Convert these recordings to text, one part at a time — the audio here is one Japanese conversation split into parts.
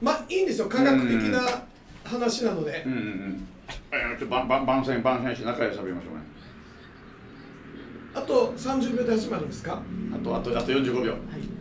まあいいんですよ科学的な話なので、うんうんうんちょ番宣番宣し喋りましょうねあと30秒で始まるんですかあとあとあと45秒、はい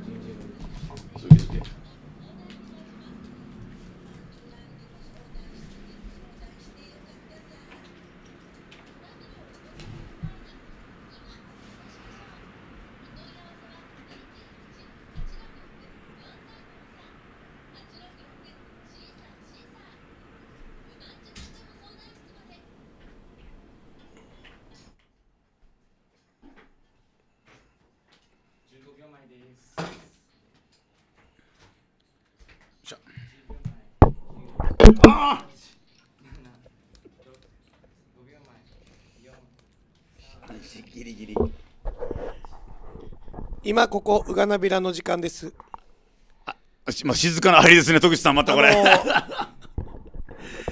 今ここうがなびらの時間ですあ、まあ、静かな入りですね、徳地さん、またこれ。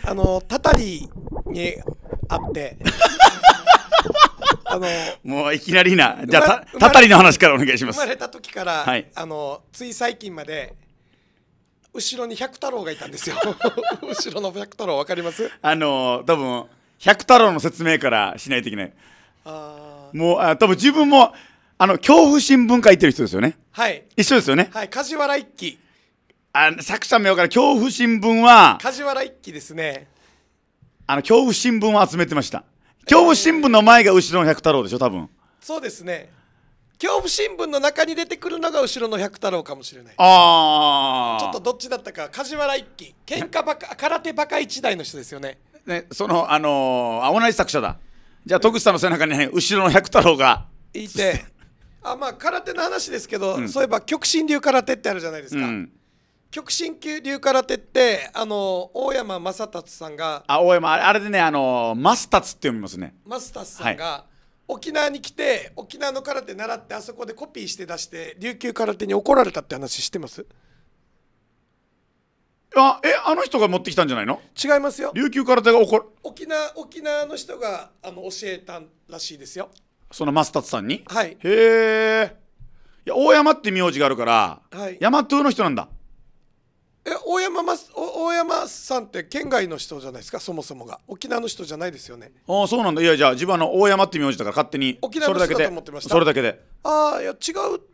あの、たたりにあって。あのもういきなりな、じゃあた、たりの話からお願いします。生まれた時から、はい、あのつい最近まで、後ろに百太郎がいたんですよ。後ろの百太郎、わかりますあの多分百太郎の説明からしないといけない。あもうあ多分自分もあの、恐怖新聞書いてる人ですよね。はい。一緒ですよね。はい。梶原一騎。あ作者名から恐怖新聞は。梶原一騎ですね。あの、恐怖新聞を集めてました。恐怖新聞の前が後ろの百太郎でしょ、多分。そうですね。恐怖新聞の中に出てくるのが後ろの百太郎かもしれないああちょっとどっちだったか梶原一騎喧嘩バカ空手バカ一代の人ですよねねそのあのー、同じ作者だじゃあ徳さんの背中に、ね、後ろの百太郎がいてあまあ空手の話ですけど、うん、そういえば極真流空手ってあるじゃないですか、うん、極真流空手ってあの大山正達さんがあ大山あれでねあのマスタツって読みますねマスタツさんが、はい、沖縄に来て沖縄の空手習ってあそこでコピーして出して琉球空手に怒られたって話してますあえあの人が持ってきたんじゃないの違いますよ琉球空手が怒る沖縄沖縄の人があの教えたらしいですよその増達さんにはいへえいや大山って名字があるから、はい大和の人なんだえ大山ますお大山さんって県外の人じゃないですかそもそもが沖縄の人じゃないですよねああそうなんだいやじゃあ自分はの大山って名字だから勝手に沖縄の人だと思ってましたそれだけでああいや違う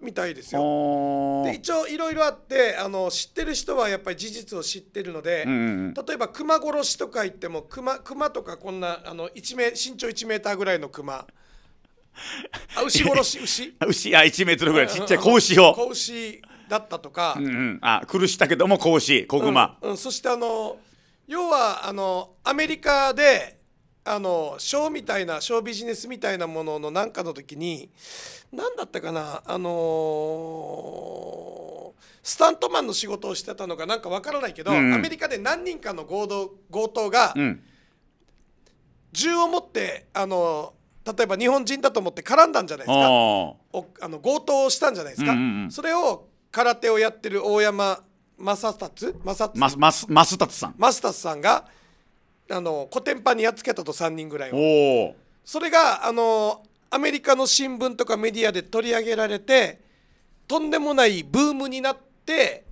みたいですよで一応いろいろあってあの知ってる人はやっぱり事実を知ってるので、うんうん例えば熊殺しとか言っても熊熊とかこんなあの一名身長1メーターぐらいの熊あ牛殺し牛 牛あ1メートルぐらいちっちゃい子牛を子牛だったとか、うんうん、あ苦したけども子牛子熊、うん、うん、そしてあの要はあのアメリカであのショーみたいなショービジネスみたいなものの何かの時に何だったかなあのー、スタントマンの仕事をしてたのかなんかわからないけど、うんうん、アメリカで何人かの強盗強盗が、うん、銃を持ってあのー例えば日本人だと思って絡んだんじゃないですかおあの強盗をしたんじゃないですか、うんうんうん、それを空手をやってる大山正達正達正達さん正達さんがあのコテンパンにやっつけたと3人ぐらいをそれがあのアメリカの新聞とかメディアで取り上げられてとんでもないブームになって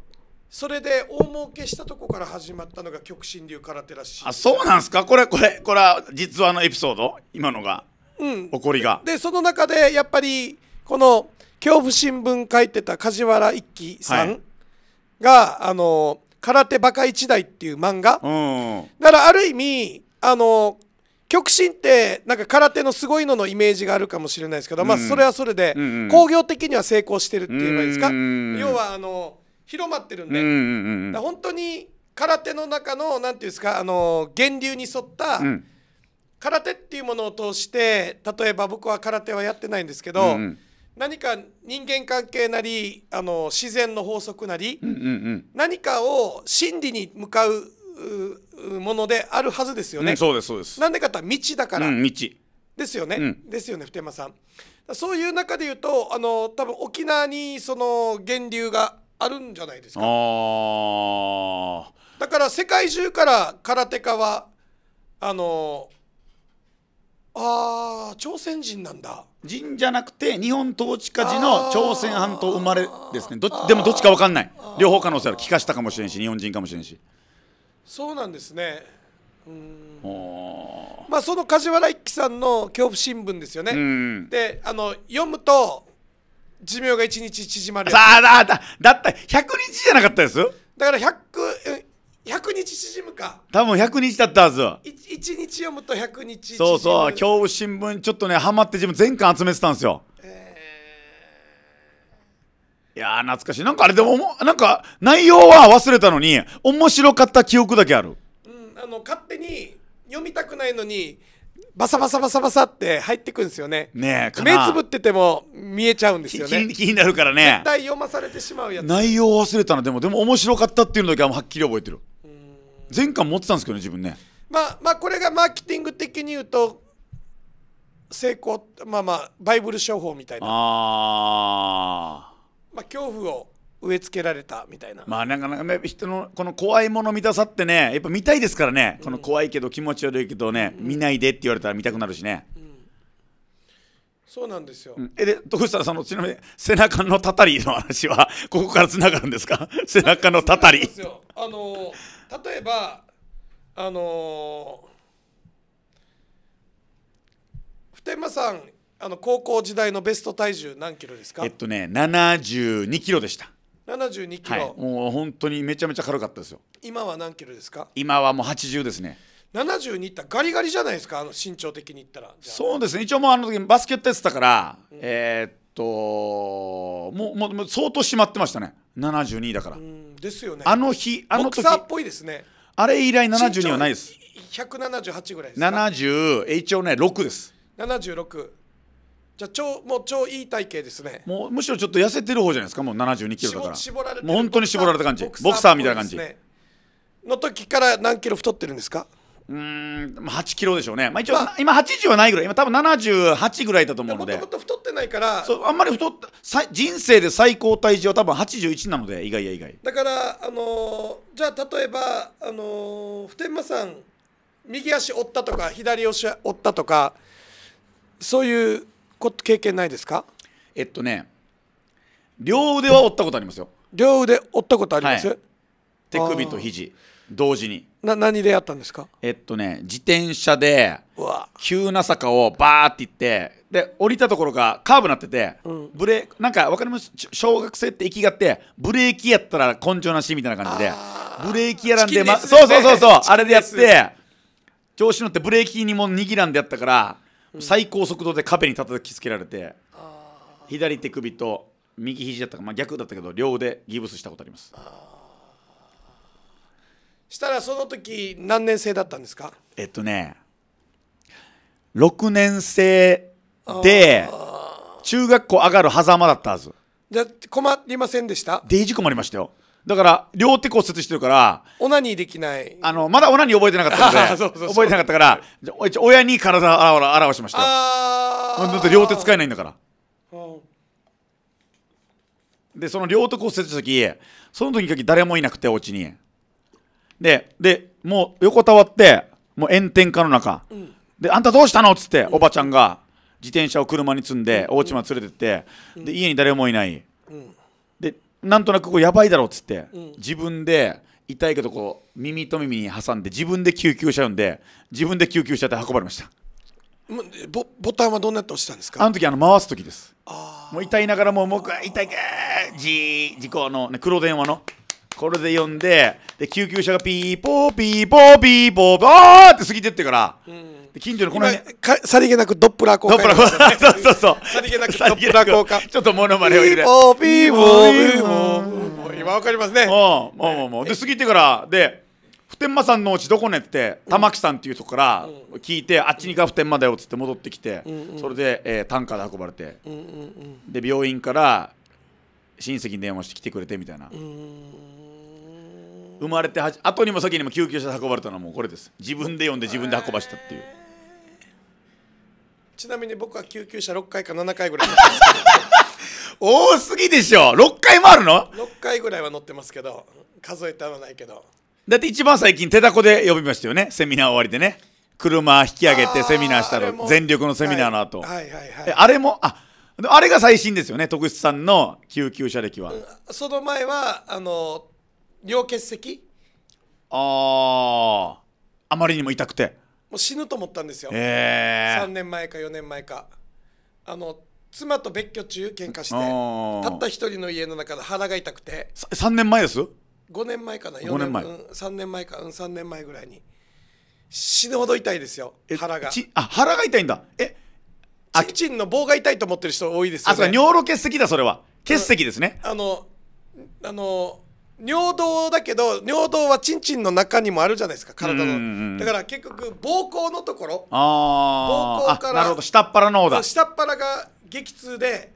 それで大儲けしたとこから始まったのが極真流空手らしいあそうなんですかこれこれこれは実話のエピソード今のが起こりが。でその中でやっぱりこの恐怖新聞書いてた梶原一騎さんが、はい、あの空手バカ一代っていう漫画、うん、だからある意味あの極真ってなんか空手のすごいののイメージがあるかもしれないですけど、うん、まあそれはそれで、工業的には成功してるって言えばいいですか、うん、要はあの広まってるんで、うんうんうん、本当に空手の中の何て言うんですかあの源流に沿った、うん空手っていうものを通して例えば僕は空手はやってないんですけど、うんうん、何か人間関係なりあの自然の法則なり、うんうんうん、何かを真理に向かうものであるはずですよね。うん、そうですそうですなんでかって道だから、うん、道ですよね、うん、ですよね普天間さん。そういう中で言うとあの多分沖縄にその源流があるんじゃないですか。だから世界中から空手家はあのああ朝鮮人なんだ人じゃなくて日本統治下地の朝鮮半島生まれですねどでもどっちか分かんない両方可能性ある聞かしたかもしれんし日本人かもしれんしそうなんですねうんまあその梶原一騎さんの恐怖新聞ですよねであの読むと寿命が1日縮まるさあだだだった100日じゃなかったですだから100 100日縮むか多分100日だったはず1日読むと100日そうそう今日新聞ちょっとねハマって自分全巻集めてたんですよ、いや懐かしいなんかあれでもなんか内容は忘れたのに面白かった記憶だけある、うん、あの勝手に読みたくないのにバサバサバサバサって入ってくんですよね。ね目つぶってても見えちゃうんですよね。気になるからね。絶対読まされてしまうやつ。内容忘れたのでも、でも面白かったっていうのだけははっきり覚えてる。前回持ってたんですけどね自分ねまあまあこれがマーケティング的に言うと成功まあまあバイブル商法みたいなあまあ恐怖を植え付けられたみたいなまあなかなかね人のこの怖いもの見たさってねやっぱ見たいですからね、この怖いけど気持ち悪いけどね、うん、見ないでって言われたら見たくなるしね、うん、そうなんですよ、えで徳下さんのちなみに背中のたたりの話はここからつながるんですか 背中のたたりあのー例えばあのー、普天間さんあの高校時代のベスト体重何キロですかえっとね72キロでした72キロ、はい、もう本当にめちゃめちゃ軽かったですよ今は何キロですか今はもう80ですね72ってガリガリじゃないですかあの身長的に言ったらそうですね一応もうあの時バスケットやってたから、うん、えー、っともうもう相当しまってましたね72だから、うんですよねあの日あの時ボクサーっぽいですねあれ以来72はないです七7 8ぐらいですか70一応ね6です76じゃあ超もう超いい体型ですねもうむしろちょっと痩せてる方じゃないですかもう72キロだから絞られもう本当に絞られた感じボクサーみたいな感じの時から何キロ太ってるんですかうん8キロでしょうね、まあ、一応、今80はないぐらい今多分78ぐらいだと思うのでもともと太ってないからそうあんまり太った人生で最高体重は多分81なので意外や意外だからあのー、じゃあ例えばあのー、普天間さん右足折ったとか左足折ったとかそういうこと経験ないですかえっとね両腕は折ったことありますよ両腕折ったことあります、はい、手首と肘同時にな何でやったんですかえっとね自転車で急な坂をバーって行ってで降りたところがカーブなってて、うん、ブレなんか分かります小学生って行きがってブレーキやったら根性なしみたいな感じでブレーキやらんでま、ね、そうそうそうそうあれでやって調子乗ってブレーキにも握らんでやったから、うん、最高速度で壁に叩きつけられて左手首と右肘だったか、まあ、逆だったけど両腕ギブスしたことあります。したらその時何年生だったんですかえっとね6年生で中学校上がる狭間だったはずじゃ困りませんでしたデイジ困りましたよだから両手骨折してるからオナニーできないあのまだオナニー覚えてなかったので 覚えてなかったから親に体を表しましたよだって両手使えないんだからでその両手骨折した時その時に誰もいなくてお家にで、で、もう横たわって、もう炎天下の中、うん、で、あんたどうしたのっつって、おばちゃんが自転車を車に積んで、お家まで連れてって、で、家に誰もいない。で、なんとなくこやばいだろっつって、自分で、痛いけどこう耳と耳に挟んで自分で救急車呼んで自分で救急車で運ばれましたボボタンはどんなって押したんですかあの時あの回す時ですもう痛いながらもう僕は痛いけーじ事故の、ね、黒電話のこれで呼んでで救急車がピーポーピーポーピーポーあーって過ぎてってから、近所のこの辺かさりげなくドップラー効果、ね、そうそうそうさりげなくドップラー効果 ちょっとモノマネを入れてピーピーポーピーポー今わかりますねもうもうもうもう。で過ぎてからで普天間さんのうちどこねって玉木さんっていうとこから聞いて、あっちにか普天間だよっつって戻ってきて、それで、えー、タンカーで運ばれて、で病院から親戚に電話して来てくれてみたいな。生まれては後にも先にも救急車で運ばれたのはもうこれです自分で呼んで自分で運ばしたっていう、ちなみに僕は救急車6回か7回ぐらい乗ってます多すぎでしょ6回もあるの ?6 回ぐらいは乗ってますけど数えたらないけどだって一番最近手だこで呼びましたよねセミナー終わりでね車引き上げてセミナーしたら全力のセミナーの後、はいはいはいはい、あれもああれが最新ですよね徳須さんの救急車歴は、うん、その前はあの両欠席あああまりにも痛くてもう死ぬと思ったんですよ、えー、3年前か4年前かあの妻と別居中喧嘩してたった一人の家の中で腹が痛くて3年前です5年前かな4年前、うん、3年前かうん3年前ぐらいに死ぬほど痛いですよ腹があ腹が痛いんだえあチンの棒が痛いと思ってる人多いですよ、ね、あそう尿路結石だそれは結石ですね、うん、あのあの尿道だけど尿道はちんちんの中にもあるじゃないですか体の、だから結局膀胱のところ膀胱からなるほど下っ腹の方だ下っ腹が激痛で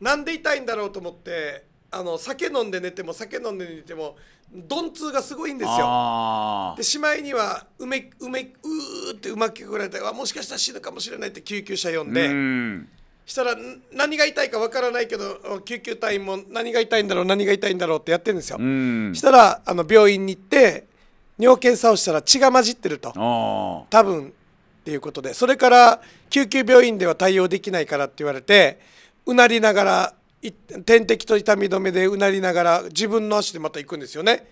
なんで痛いんだろうと思ってあの酒飲んで寝ても酒飲んで寝ても鈍痛がすごいんですよでしまいにはうめうめうーってうまくくられてもしかしたら死ぬかもしれないって救急車呼んで。うんしたら何が痛いかわからないけど救急隊員も何が痛いんだろう何が痛いんだろうってやってるんですよ、したらあの病院に行って尿検査をしたら血が混じってると多分っていうことでそれから救急病院では対応できないからって言われてうなりながら点滴と痛み止めでうなりながら自分の足でまた行くんですよね。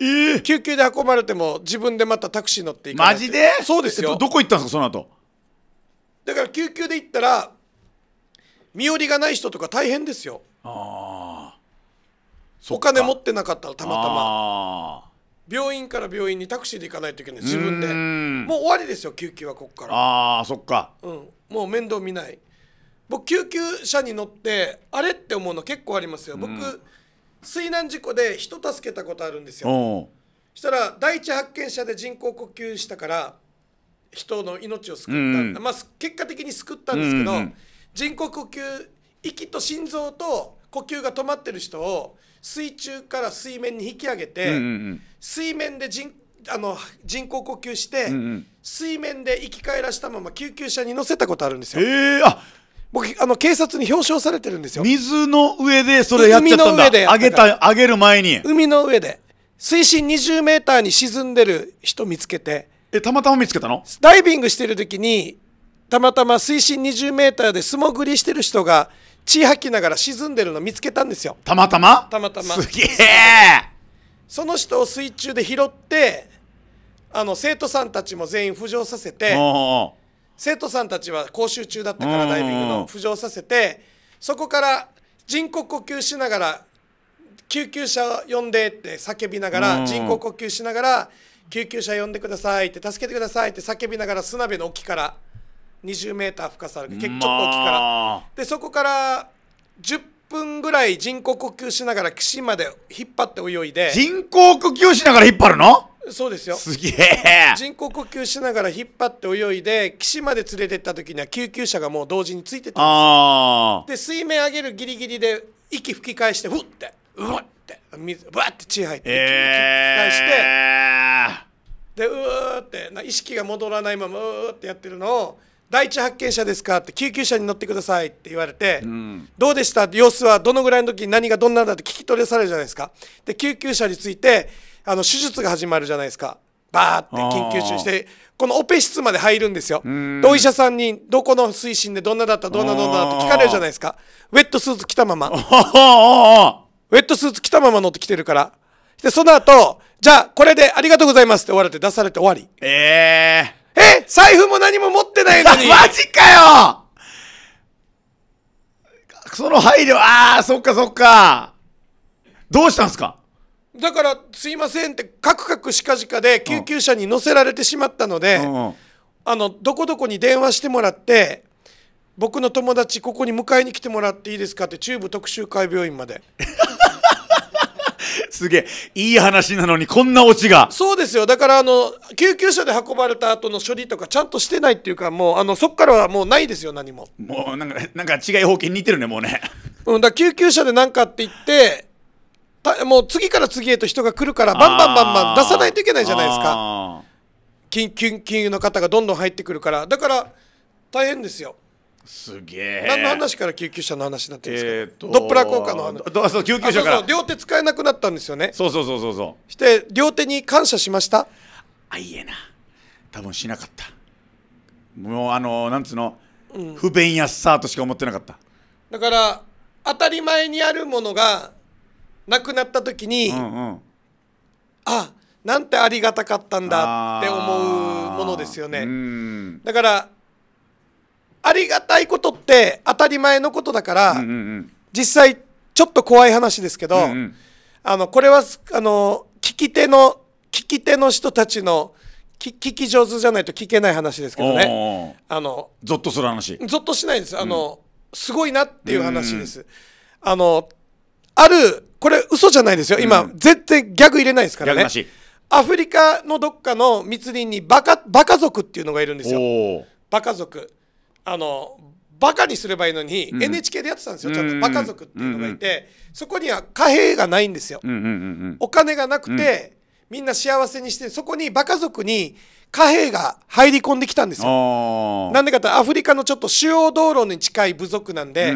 えー、救急で運ばれても自分でまたタクシー乗って行くマジでそうですよどこ行ったんですかその後だから救急で行ったら身寄りがない人とか大変ですよあお金持ってなかったらたまたま病院から病院にタクシーで行かないといけない自分でもう終わりですよ救急はここからああそっか、うん、もう面倒見ない僕救急車に乗ってあれって思うの結構ありますよ僕、水難事故で人助けたことあるんですよしたら第一発見者で人工呼吸したから人の命を救った、まあ、結果的に救ったんですけど、人工呼吸息と心臓と呼吸が止まってる人を水中から水面に引き上げて、うんうんうん、水面で人あの人工呼吸して、うんうん、水面で生き返らしたまま救急車に乗せたことあるんですよ。えー、あ僕あの警察に表彰されてるんですよ水の上でそれやっちゃったんだ海の上で上げた上げる前に海の上で水深20メーターに沈んでる人見つけてえたまたま見つけたのダイビングしてる時にたまたま水深20メーターで素潜りしてる人が血吐きながら沈んでるの見つけたんですよたまたまたまたますげえその人を水中で拾ってあの生徒さんたちも全員浮上させて生徒さんたちは講習中だったからダイビングの浮上させてそこから人工呼吸しながら救急車呼んでって叫びながら人工呼吸しながら救急車呼んでくださいって助けてくださいって叫びながら砂辺の沖から。20メーター深さある結構ちょっと大きいから、までそこから10分ぐらい人工呼吸しながら岸まで引っ張って泳いで人工呼吸しながら引っ張るのそうですよすげえ人工呼吸しながら引っ張って泳いで岸まで連れてった時には救急車がもう同時についてたんですで水面上げるギリギリで息吹き返してふってうわって水ぶわって血入って息吹き返して、えー、でうーって意識が戻らないままうーってやってるのを第一発見者ですか?」って「救急車に乗ってください」って言われて「うん、どうでした?」様子はどのぐらいの時に何がどんなんだって聞き取りされるじゃないですかで救急車についてあの手術が始まるじゃないですかバーって緊急中してこのオペ室まで入るんですよお医者さんにどこの推進でどんなだったどんなどんなって聞かれるじゃないですかウェットスーツ着たままウェットスーツ着たまま乗ってきてるからでその後じゃあこれでありがとうございますって終われて出されて終わりええーえ財布も何も持ってないのに マジかよその配慮、ああ、そっかそっか。どうしたんすかだから、すいませんって、カクカクしかじかで救急車に乗せられてしまったので、うんうん、あの、どこどこに電話してもらって、僕の友達ここに迎えに来てもらっていいですかって中部特集会病院まで すげえいい話なのにこんなオチがそうですよだからあの救急車で運ばれた後の処理とかちゃんとしてないっていうかもうあのそこからはもうないですよ何ももうなんかなんか違い方形に似てるねもうね、うん、だ救急車で何かって言ってたもう次から次へと人が来るからバンバンバンバン出さないといけないじゃないですか金融の方がどんどん入ってくるからだから大変ですよすげえ何の話から救急車の話になってるんですか、えー、ドップラー効果の話そう救急車から両手使えなくなったんですよねそうそうそうそうそうして両手に感謝しましたあいえな多分しなかったもうあのなんつうの、うん、不便やっさとしか思ってなかっただから当たり前にあるものがなくなった時に、うんうん、あなんてありがたかったんだって思うものですよねだからありがたいことって当たり前のことだから、うんうんうん、実際ちょっと怖い話ですけど、うんうん、あのこれはあの聞き手の聞き手の人たちの聞き上手じゃないと聞けない話ですけどねあのゾッとする話ゾッとしないですあの、うん、すごいなっていう話です、うんうん、あのあるこれ嘘じゃないですよ今、うん、絶対ギャグ入れないですからねアフリカのどっかの密林にバカバカ族っていうのがいるんですよバカ族あのバカにすればいいのに、うん、NHK でやってたんですよちゃんとバカ族っていうのがいて、そこには貨幣がないんですよ、お金がなくて、みんな幸せにしてそこにバカ族に貨幣が入り込んできたんですよなんでかとアフリカのちょっと主要道路に近い部族なんで、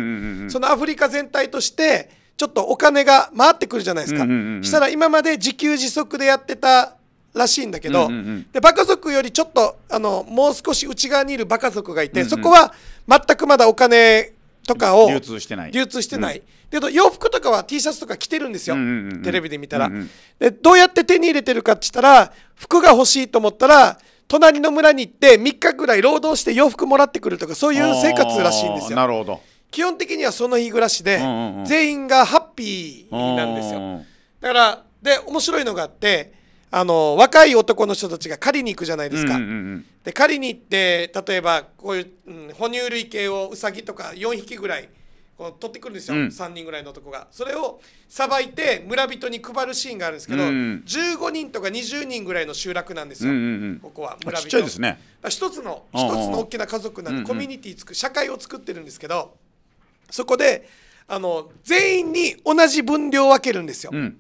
そのアフリカ全体としてちょっとお金が回ってくるじゃないですか、したら今まで自給自足でやってたらしいんだけど、うんうんうん、でバカ族よりちょっとあのもう少し内側にいるバカ族がいて、うんうん、そこは全くまだお金とかを流通してない流通してない、うん、で洋服とかは T シャツとか着てるんですよ、うんうんうん、テレビで見たら、うんうん、でどうやって手に入れてるかって言ったら服が欲しいと思ったら隣の村に行って3日ぐらい労働して洋服もらってくるとかそういう生活らしいんですよなるほど基本的にはその日暮らしで、うんうんうん、全員がハッピーなんですよだからで面白いのがあってあの若い男の人たちが狩りに行くじゃないですか、うんうんうん、で狩りに行って例えばこういう、うん、哺乳類系をウサギとか4匹ぐらいこう取ってくるんですよ、うん、3人ぐらいの男がそれをさばいて村人に配るシーンがあるんですけど、うん、うん、15人とか20人ぐらいの集落なんですよ、うんうんここは村人ちっですね一つの一つの大きな家族なんで、コミュニティつく社会を作ってるんですけどそこであの全員に同じ分量を分けるんですよ、うん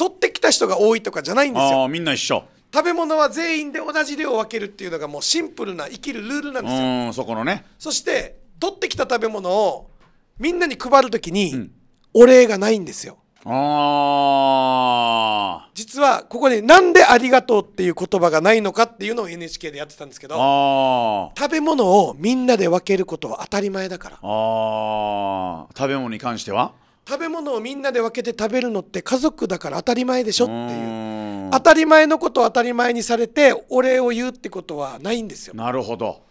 取ってきた人が多いとかじゃないんですよあみんな一緒食べ物は全員で同じ量を分けるっていうのがもうシンプルな生きるルールなんですよそこのねそして取ってきた食べ物をみんなに配るときに、お礼がないんですよあ実はここになんで「ありがとう」っていう言葉がないのかっていうのを NHK でやってたんですけど食べ物をみんなで分けることは当たり前だからあ食べ物に関しては食べ物をみんなで分けて食べるのって家族だから当たり前でしょっていう当たり前のことを当たり前にされてお礼を言うってことはないんですよなるほど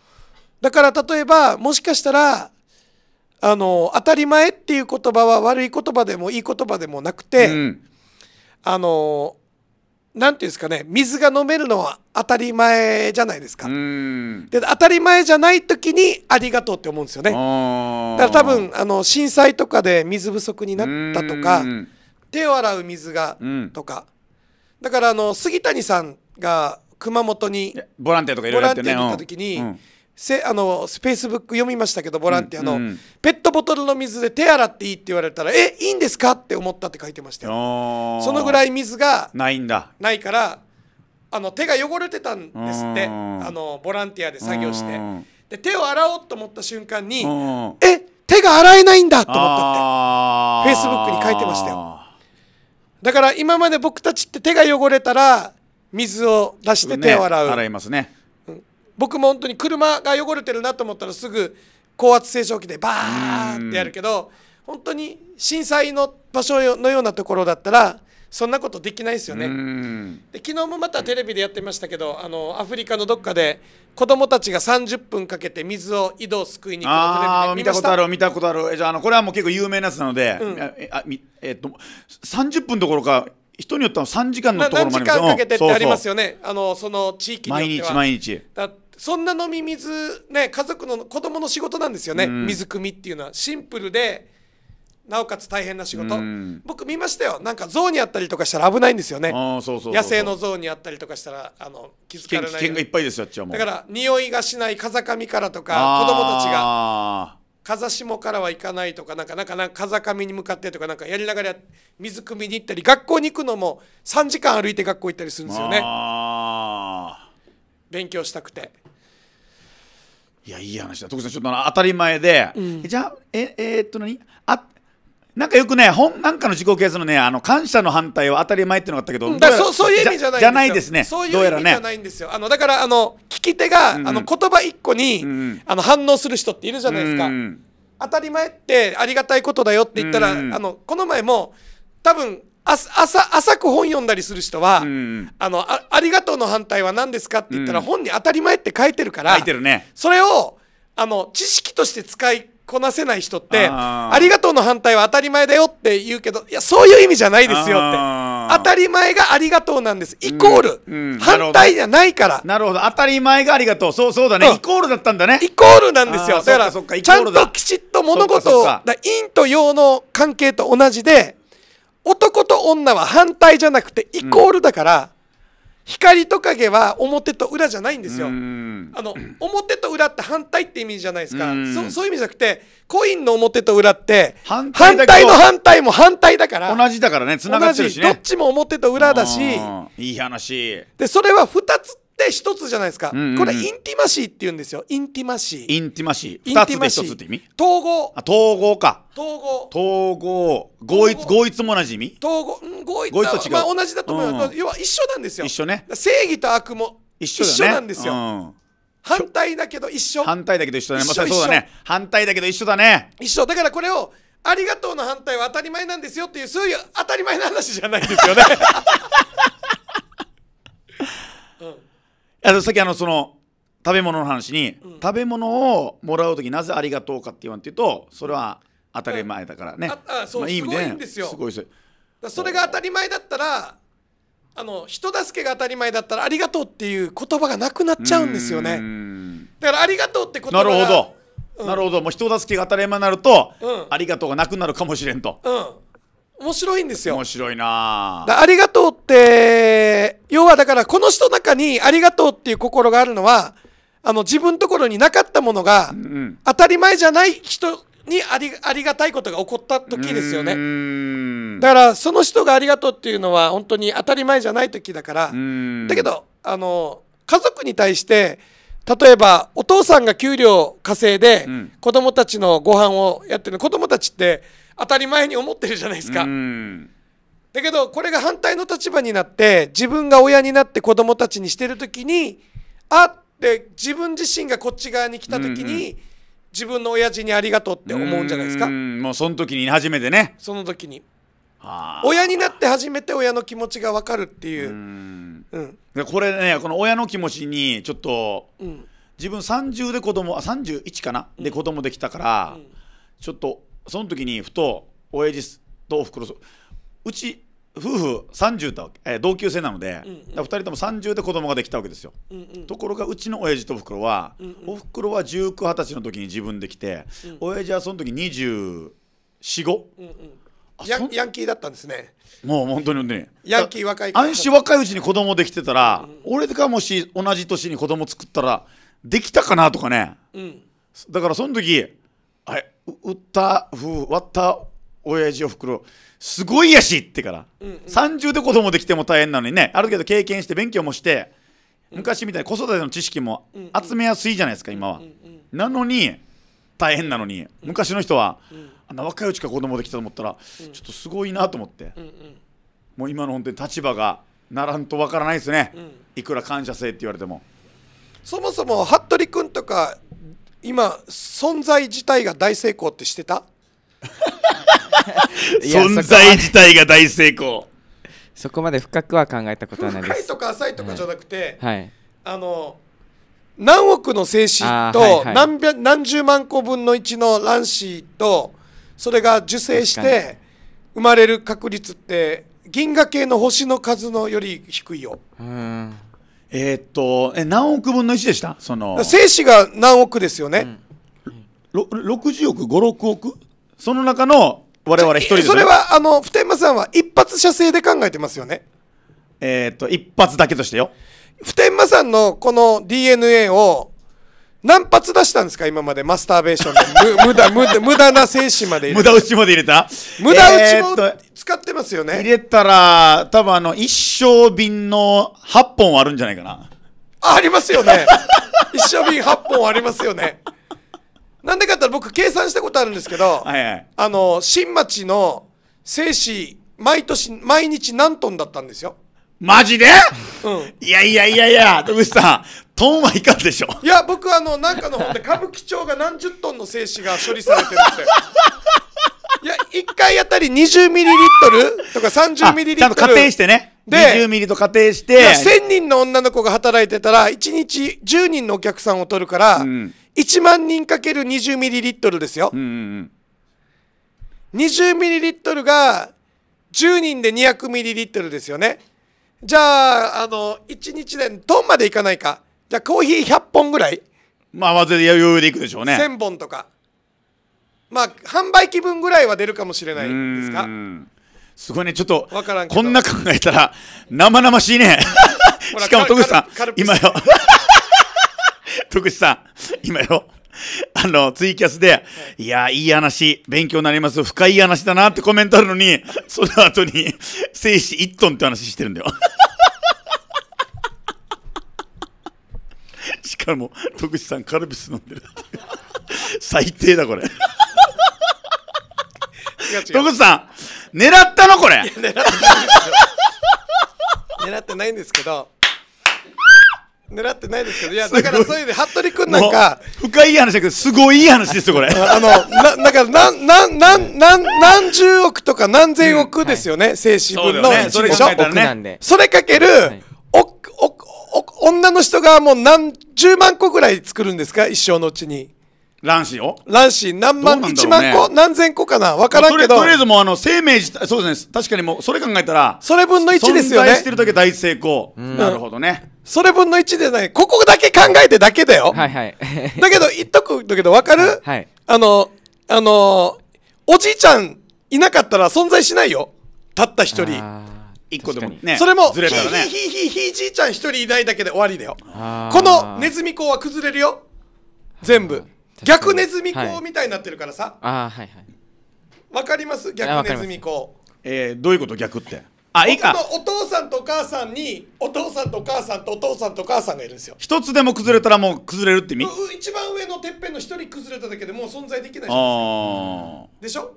だから例えばもしかしたらあの当たり前っていう言葉は悪い言葉でもいい言葉でもなくて、うん、あのなんていうんですかね水が飲めるのは当たり前じゃないですかで当たり前じゃない時にありがとうって思うんですよねだから多分あの震災とかで水不足になったとか手を洗う水がとか、うん、だからあの杉谷さんが熊本にボランティアとかいろいろやってねに行った時に、うんせあのフェイスブック読みましたけどボランティアの、うんうん、ペットボトルの水で手洗っていいって言われたらえいいんですかって思ったって書いてましたよそのぐらい水がないんだないからあの手が汚れてたんですってあのボランティアで作業してで手を洗おうと思った瞬間にえ手が洗えないんだと思ったってフェイスブックに書いてましたよだから今まで僕たちって手が汚れたら水を出して手を洗う、ね、洗いますね僕も本当に車が汚れてるなと思ったらすぐ高圧清浄機でバーってやるけど本当に震災の場所のようなところだったらそんなことできないですよね。で昨日もまたテレビでやってましたけどあのアフリカのどっかで子供たちが30分かけて水を井戸をすくいに行くあ見たことある見たことあるじゃああのこれはもう結構有名なやつなので、うん、ええっと30分どころか人によっては3時間のところまで何時間かけてってありますよねあのその地域によっては毎日毎日そんな飲み水ね家族の子供の仕事なんですよね、うん、水汲みっていうのはシンプルでなおかつ大変な仕事、うん、僕見ましたよなんか象にあったりとかしたら危ないんですよね野生の象にあったりとかしたらあの気づかれない危険がいっぱいですよだから匂いがしない風上からとか子供たちが風下からは行かないとかなんかなんか風上に向かってとかなんかやりながら水汲みに行ったり学校に行くのも3時間歩いて学校行ったりするんですよね勉強したくて。いやいい話だ徳さんちょっと当たり前で、うん、じゃあええー、っと何あなんかよくね、本なんかの自己啓発のね、あの感謝の反対は当たり前っていうのがあったけど、だそうそういう意味じゃないじゃないですね。そういう意味じゃないんですよ。ね、あのだからあの聞き手が、うん、あの言葉一個に、うん、あの反応する人っているじゃないですか。うん、当たり前ってありがたいことだよって言ったら、あのこの前も多分朝浅く本読んだりする人は、うん、あのあありがとうの反対は何ですかって言ったら、本に当たり前って書いてるから、ね、それをあの知識として使いこなせない人ってありがとうの反対は当たり前だよって言うけどいやそういう意味じゃないですよって当たり前がありがとうなんですイコール、うんうん、反対じゃないからなるほど当たり前がありがとうそうそうだね、うん、イコールだったんだねイコールなんですよだからちゃんときちっと物事を陰と陽の関係と同じで男と女は反対じゃなくてイコールだから、光と影は表と裏じゃないんですよ。あの表と裏って反対って意味じゃないですかそ。そういう意味じゃなくてコインの表と裏って反対の反対も反対だから同じだからねつながってるし、ね、どっちも表と裏だしいい話でそれは2つ対一つじゃないですか、うんうんうん、これインティマシーって言うんですよインティマシーインティマシー2つで1つって意味統合あ統合か統合統合合一合一も同じ意味統合、合一合一と違う、まあ、同じだと思います、うん、要は一緒なんですよ一緒ね正義と悪も一緒,、ね、一緒なんですよ、うん反対だけど一緒反対だけど一緒だねまさにそうだね反対だけど一緒だね一緒だからこれをありがとうの反対は当たり前なんですよっていうそういう当たり前の話じゃないですよね うんあのさっきあのその食べ物の話に、うん食べ物をもらう時なぜありがとうかって言わんって言うとそれは当たり前だからね、ああそういい意味ですごいんですよすごいですそれが当たり前だったらあの人助けが当たり前だったらありがとうっていう言葉がなくなっちゃうんですよねだからありがとうって言葉ながるほど、うんなるほどもう人助けが当たり前になると、うんありがとうがなくなるかもしれんと、うん面白いんですよ面白いなありがとうって要はだからこの人の中にありがとうっていう心があるのはあの自分のところになかったものが、当たり前じゃない人にありありがたいことが起こった時ですよねだからその人がありがとうっていうのは本当に当たり前じゃない時だからだけどあの家族に対して例えばお父さんが給料稼いで、子供たちのご飯をやってる子供たちって当たり前に思ってるじゃないですか。だけどこれが反対の立場になって自分が親になって子供たちにしてる時にあって自分自身がこっち側に来た時に、自分の親父にありがとうって思うんじゃないですか。もうその時に初めてね。その時に。親になって初めて親の気持ちが分かるっていう。うんでこれねこの親の気持ちにちょっと、うん、自分30で子供あ31かな、うん、で子供できたから、うん、ちょっとその時にふと親父とおふくろうち夫婦30だわけ、えー、同級生なので、うんうん、2人とも30で子供ができたわけですよ、うんうん、ところがうちの親父とおふくろは、うんうん、おふくろは1920歳の時に自分できて、うん、親父はその時245、うんうんヤンヤンキーだったんですねもう本当に本当にヤンキー若い暗視若いうちに子供できてたら、うん、俺がもし同じ年に子供作ったらできたかなとかね、うん、だからその時あれ売ったう割った親父を袋すごいやしってから、うんうん、30で子供できても大変なのにねある程度経験して勉強もして昔みたいに子育ての知識も集めやすいじゃないですか今は、なのに大変なのに昔の人は、あんな若いうちから子供できたと思ったら、ちょっとすごいなと思って、もう今の本当に立場がならんとわからないですね、いくら感謝せえって言われても。そもそも服部君とか今存在自体が大成功ってしてた 存在自体が大成功そこまで深くは考えたことはないです深いとか浅いとかじゃなくて、はい、あの何億の精子と何百、何十万個分の1の卵子とそれが受精して生まれる確率って銀河系の星の数のより低いよ。うんえー、っとえ何億分の1でしたその精子が何億ですよね、ろ60億56億その中の我々一人で、ね、それはあの普天間さんは一発射精で考えてますよねえー、っと一発だけとしてよ普天間さんのこの DNA を何発出したんですか今までマスターベーションで 無駄無駄無駄な精子まで無駄打ちまで入れた無駄打ちも使ってますよね、え入れたら多分あの一升瓶の8本あるんじゃないかなありますよね 一升瓶8本ありますよねなんでかって僕計算したことあるんですけど、はいはい、あの新町の精子毎年毎日何トンだったんですよマジで、うん、いやいやいやいや、徳口さん、トンはいかんでしょいや僕あのなんかの本で歌舞伎町が何十トンの精子が処理されてるっていや1回あたり20ミリリットルとか30ミリリットルちゃんと仮定してねで20ミリと仮定して1000人の女の子が働いてたら1日10人のお客さんを取るから、うん、1万人かける20ミリリットルですよ、うんうん、20ミリリットルが10人で200ミリリットルですよねじゃああの1日でトンまでいかないかじゃあコーヒー100本ぐらいまあまず余裕でいくでしょうね1000本とかまあ販売機分ぐらいは出るかもしれないですかすごいねちょっとこんな考えたら生々しいねしかも徳さん今よ徳 さん今よあの、ツイキャスで、はい、いや、いい話、勉強になります、深い話だなってコメントあるのに、その後に、精子1トンって話してるんだよ。かも徳地さんカルピス飲んでる最低だこれ徳地さん狙ったのこれ狙って狙ってないんですけど狙ってないですけどいやだからそういうで服部君なんか深い話だけどすごいいい話ですよこれ あのなだから何何何何何十億とか何千億ですよね、うんはい、精子分の1でしょ、それかける、はい、おお女の人がもう何十万個ぐらい作るんですか一生のうちに卵子を卵子何万、ね、1万個何千個かな分からんけど、とりあえずもうあの生命自体そうですね確かにもうそれ考えたらそれ分の1ですよね存在してるだけ大成功、うん、なるほどねそれ分の1でないここだけ考えてだけだよはいはい だけど言っとくんだけど分かる、はい、あのあのおじいちゃんいなかったら存在しないよたった一人一個でも、ね、それも、ひれひひひひじいちゃん一人いないだけで終わりだよ。このネズミ講は崩れるよ。全部。逆ネズミ講みたいになってるからさ。あはいはい。わかります逆ネズミ講。えー、どういうこと逆って。あ、いいか。お父さんとお母さんに、お父さんとお母さんとお父さんとお母さんがいるんですよ。一つでも崩れたらもう崩れるって意味一番上のてっぺんの一人崩れただけでもう存在できないじゃないですか。でしょ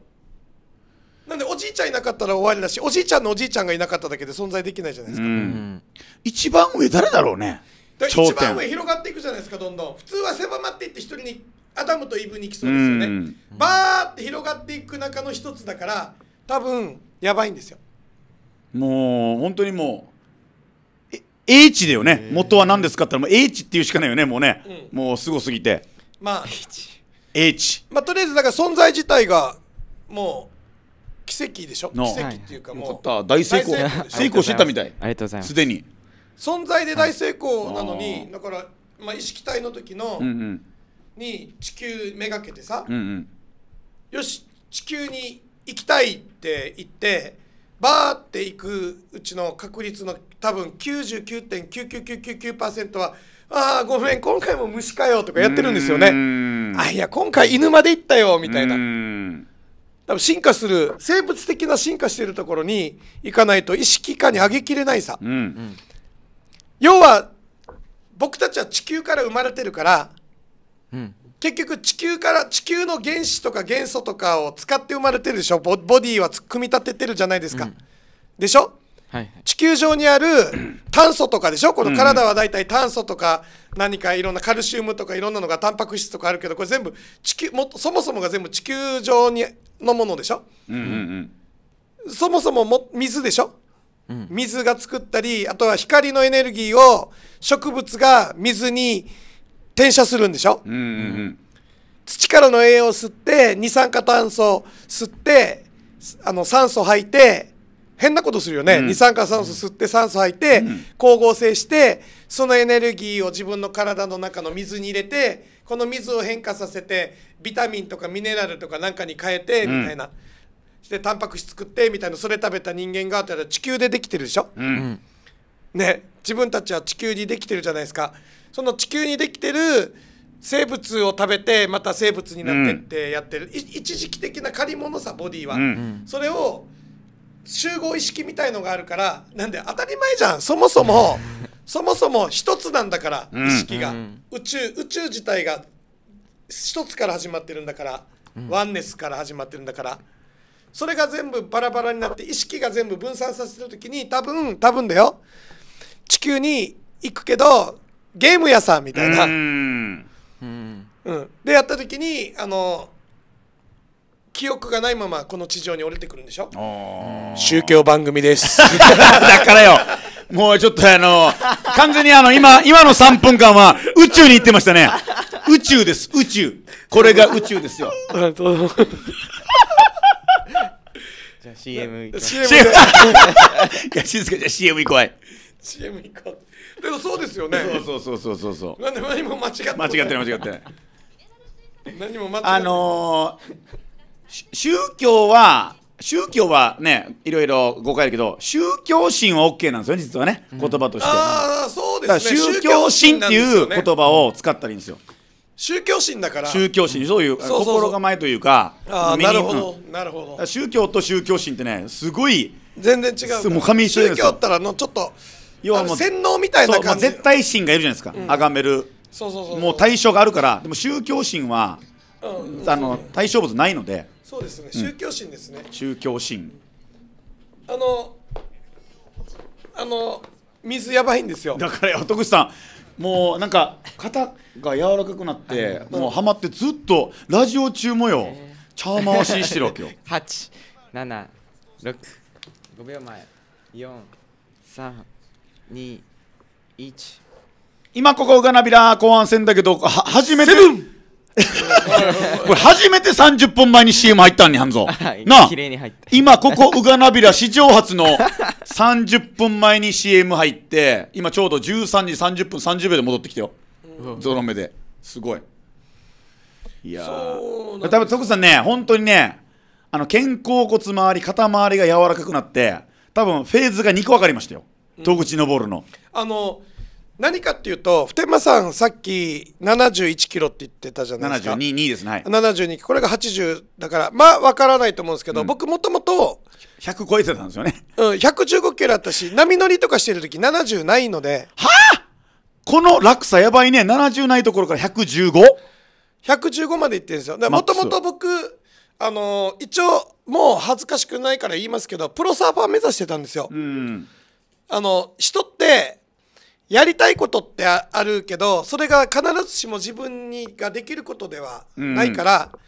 なんでおじいちゃんいなかったら終わりだしおじいちゃんのおじいちゃんがいなかっただけで存在できないじゃないですか、一番上誰だろうね一番上広がっていくじゃないですかどんどん普通は狭まっていって一人にアダムとイブに来そうですよね、うバーって広がっていく中の一つだから多分やばいんですよもう本当にもうえ英知だよね元は何ですかって言ったらもう英知っていうしかないよねもうね、うもうすごすぎてまあ英知、まあ、とりあえずだから存在自体がもう奇跡でしょ奇跡っていうかもう、はい、大成功成功してたみたいありがとうございますすでに存在で大成功なのに、だから、まあ、意識体の時の、うんうん、に地球めがけてさ、うんうん、よし地球に行きたいって言ってバーって行くうちの確率の多分99.99999%はああごめん今回も虫かよとかやってるんですよねあいや今回犬まで行ったよみたいな多分進化する生物的な進化しているところに行かないと意識下に上げきれないさ、うん要は僕たちは地球から生まれてるから、うん、結局地球から地球の原子とか元素とかを使って生まれてるでしょボディは組み立ててるじゃないですか、でしょ地球上にある 炭素とかでしょこの体はだいたい炭素とか何かいろんなカルシウムとかいろんなのがタンパク質とかあるけどこれ全部地球もそもそもが全部地球上にのものでしょ、うんうんうん、そもそもも水でしょ、うん、水が作ったりあとは光のエネルギーを植物が水に転写するんでしょ、うんうん、土からの栄養を吸って二酸化炭素吸ってあの酸素吐いて変なことするよね、うん、二酸化炭素吸って酸素吐いて、うん、光合成してそのエネルギーを自分の体の中の水に入れてこの水を変化させてビタミンとかミネラルとかなんかに変えてみたいな、うん、してタンパク質作ってみたいなそれ食べた人間がって地球でできてるでしょ、うん、ね自分たちは地球にできてるじゃないですかその地球にできてる生物を食べてまた生物になってってやってる、うん、一時期的な借り物さボディは、うんうん、それを集合意識みたいのがあるからなんで当たり前じゃんそもそも そもそも一つなんだから意識が、うん、宇宙宇宙自体が一つから始まってるんだから、うん、ワンネスから始まってるんだからそれが全部バラバラになって意識が全部分散させてる時に多分多分だよ地球に行くけどゲーム屋さんみたいな。うん、うん、でやった時にあの記憶がないままこの地上に降りてくるんでしょ宗教番組です だからよもうちょっとあの完全にあの今今の3分間は宇宙に行ってましたね宇宙です宇宙これが宇宙ですよ じゃあ CM 行こう CM いや静かじゃあ CM 行こう CM 行こうでもそうですよねそうそうそうそうそうそう何も間違ってない間違ってない間違ってない何も間違ってないあのー宗教は宗教はねいろいろ誤解あるけど宗教心は OK なんですよ実はね、言葉としてああそうですね宗教心っていう言葉を使ったらいいんですよ、宗教心だから宗教心そういう心構えというかあなるほど、なるほど宗教と宗教心ってねすごい全然違うもう神一緒宗教ったらのちょっと要はもう洗脳みたいな感じ、絶対心がいるじゃないですか、崇めるそうそうそうもう対象があるからでも宗教心は、あの対象物ないので、そうですね宗教心ですね、うん、宗教心あのあの水やばいんですよだから徳さんもうなんか肩が柔らかくなってもうはまってずっとラジオ中もよ、えー、茶回ししてるわけよ876 5秒前4321今ここがなびら後半戦だけどは初めてセブン これ初めて30分前に CM 入ったんにはんぞ、はい、なあ今ここうがなびら史上初の30分前に CM 入って今ちょうど13時30分30秒で戻ってきてよ、うん、ゾロ目ですごいいや多分徳さんね本当にねあの肩甲骨周り肩周りが柔らかくなって多分フェーズが2個分かりましたよ、戸口昇のあの何かっていうと普天間さんさっき71キロって言ってたじゃないですか72ですね、はい、72これが80だからまあ分からないと思うんですけど、うん、僕もともと100超えてたんですよね、うん、115キロあったし波乗りとかしてる時70ないのではあこの落差やばいね70ないところから 115?115 115までいってるんですよもともと僕あの一応もう恥ずかしくないから言いますけどプロサーファー目指してたんですよ、あの人ってやりたいことってあるけどそれが必ずしも自分にができることではないから、うん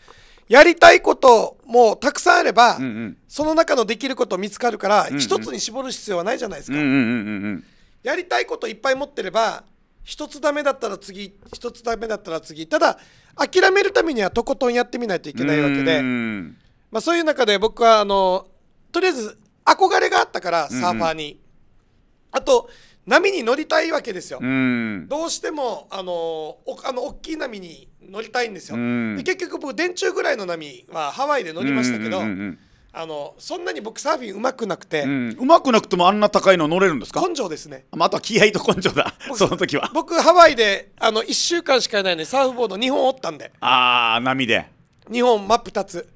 やりたいこともたくさんあれば、うんうん、その中のできること見つかるから、うんうん、一つに絞る必要はないじゃないですか。うんうんうんうん、やりたいこといっぱい持ってれば一つダメだったら次一つダメだったら次ただ諦めるためにはとことんやってみないといけないわけで、まあ、そういう中で僕はあのとりあえず憧れがあったからサーファーに。うんうん、あと波に乗りたいわけですよ、うん、どうしてもあのおあの大きい波に乗りたいんですよ、うん、で結局僕電柱ぐらいの波はハワイで乗りましたけど、うんうんうんあのそんなに僕サーフィンうまくなくて、うん、まくなくてもあんな高いの乗れるんですか根性ですね、まあ、とは気合と根性だ その時は僕ハワイであの1週間しかいないのでサーフボード2本折ったんでああ波で2本真っ二つ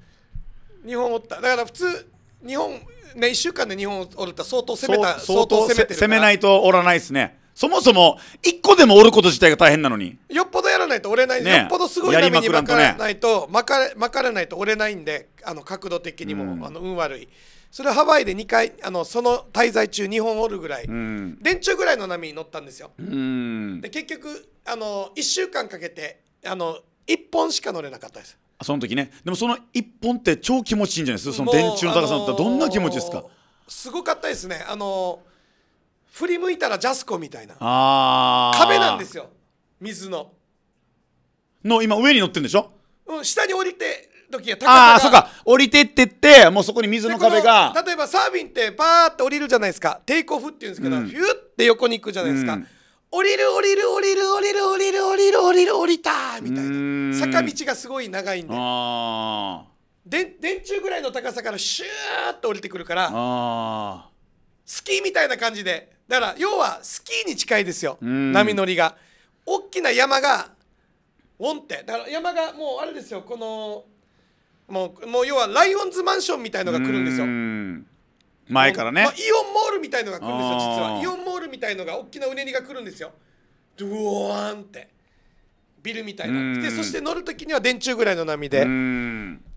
2本折っただから普通2本ね、1週間で日本おるって相当攻めた相当攻めて攻めないとおらないですねそもそも1個でも折ること自体が大変なのによっぽどやらないと折れない、ね、よっぽどすごい波に巻からないとまか、ね、巻からないと折れないんであの角度的にも、うん、あの運悪いそれハワイで2回あのその滞在中2本折るぐらい、うん、電柱ぐらいの波に乗ったんですよ、うん、で結局あの1週間かけてあの1本しか乗れなかったですその時ねでもその1本って超気持ちいいんじゃないですかその電柱の高さだったらどんな気持ちですか、すごかったですねあの振り向いたらジャスコみたいな壁なんですよ水のの今上に乗ってるんでしょ、うん、下に降りて時が高さああそうか降りてってってもうそこに水の壁が例えばサーフィンってパーって降りるじゃないですかテイクオフっていうんですけど、うん、ューって横に行くじゃないですか、うん降りる降りる降りる降りる降りる降りる降りる降りたみたいな坂道がすごい長いんで電柱ぐらいの高さからシューッと降りてくるからスキーみたいな感じでだから要はスキーに近いですよ波乗りが大きな山がウォンってだから山がもうあれですよこのもうもう要はライオンズマンションみたいのが来るんですよ前からね、まあ、イオンモールみたいのが来るんですよ実はイオンモールみたいのが大きなうねりが来るんですよドゥオーンってビルみたいなでそして乗る時には電柱ぐらいの波で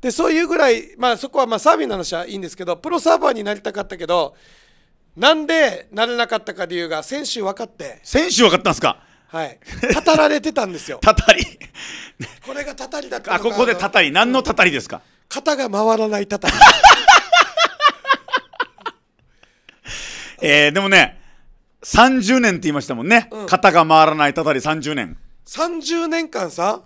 でそういうぐらい、まあ、そこはまあサービスの話はいいんですけどプロサーバーになりたかったけどなんでなれなかったか理由が先週分かって先週分かったんですかはい、たたられてたんですよ。たたり。これがたたりだったあ、ここでたたり、何のたたりですか。肩が回らないたたり。えー、でもね、30年って言いましたもんね。うん肩が回らないたたり30年。30年間さ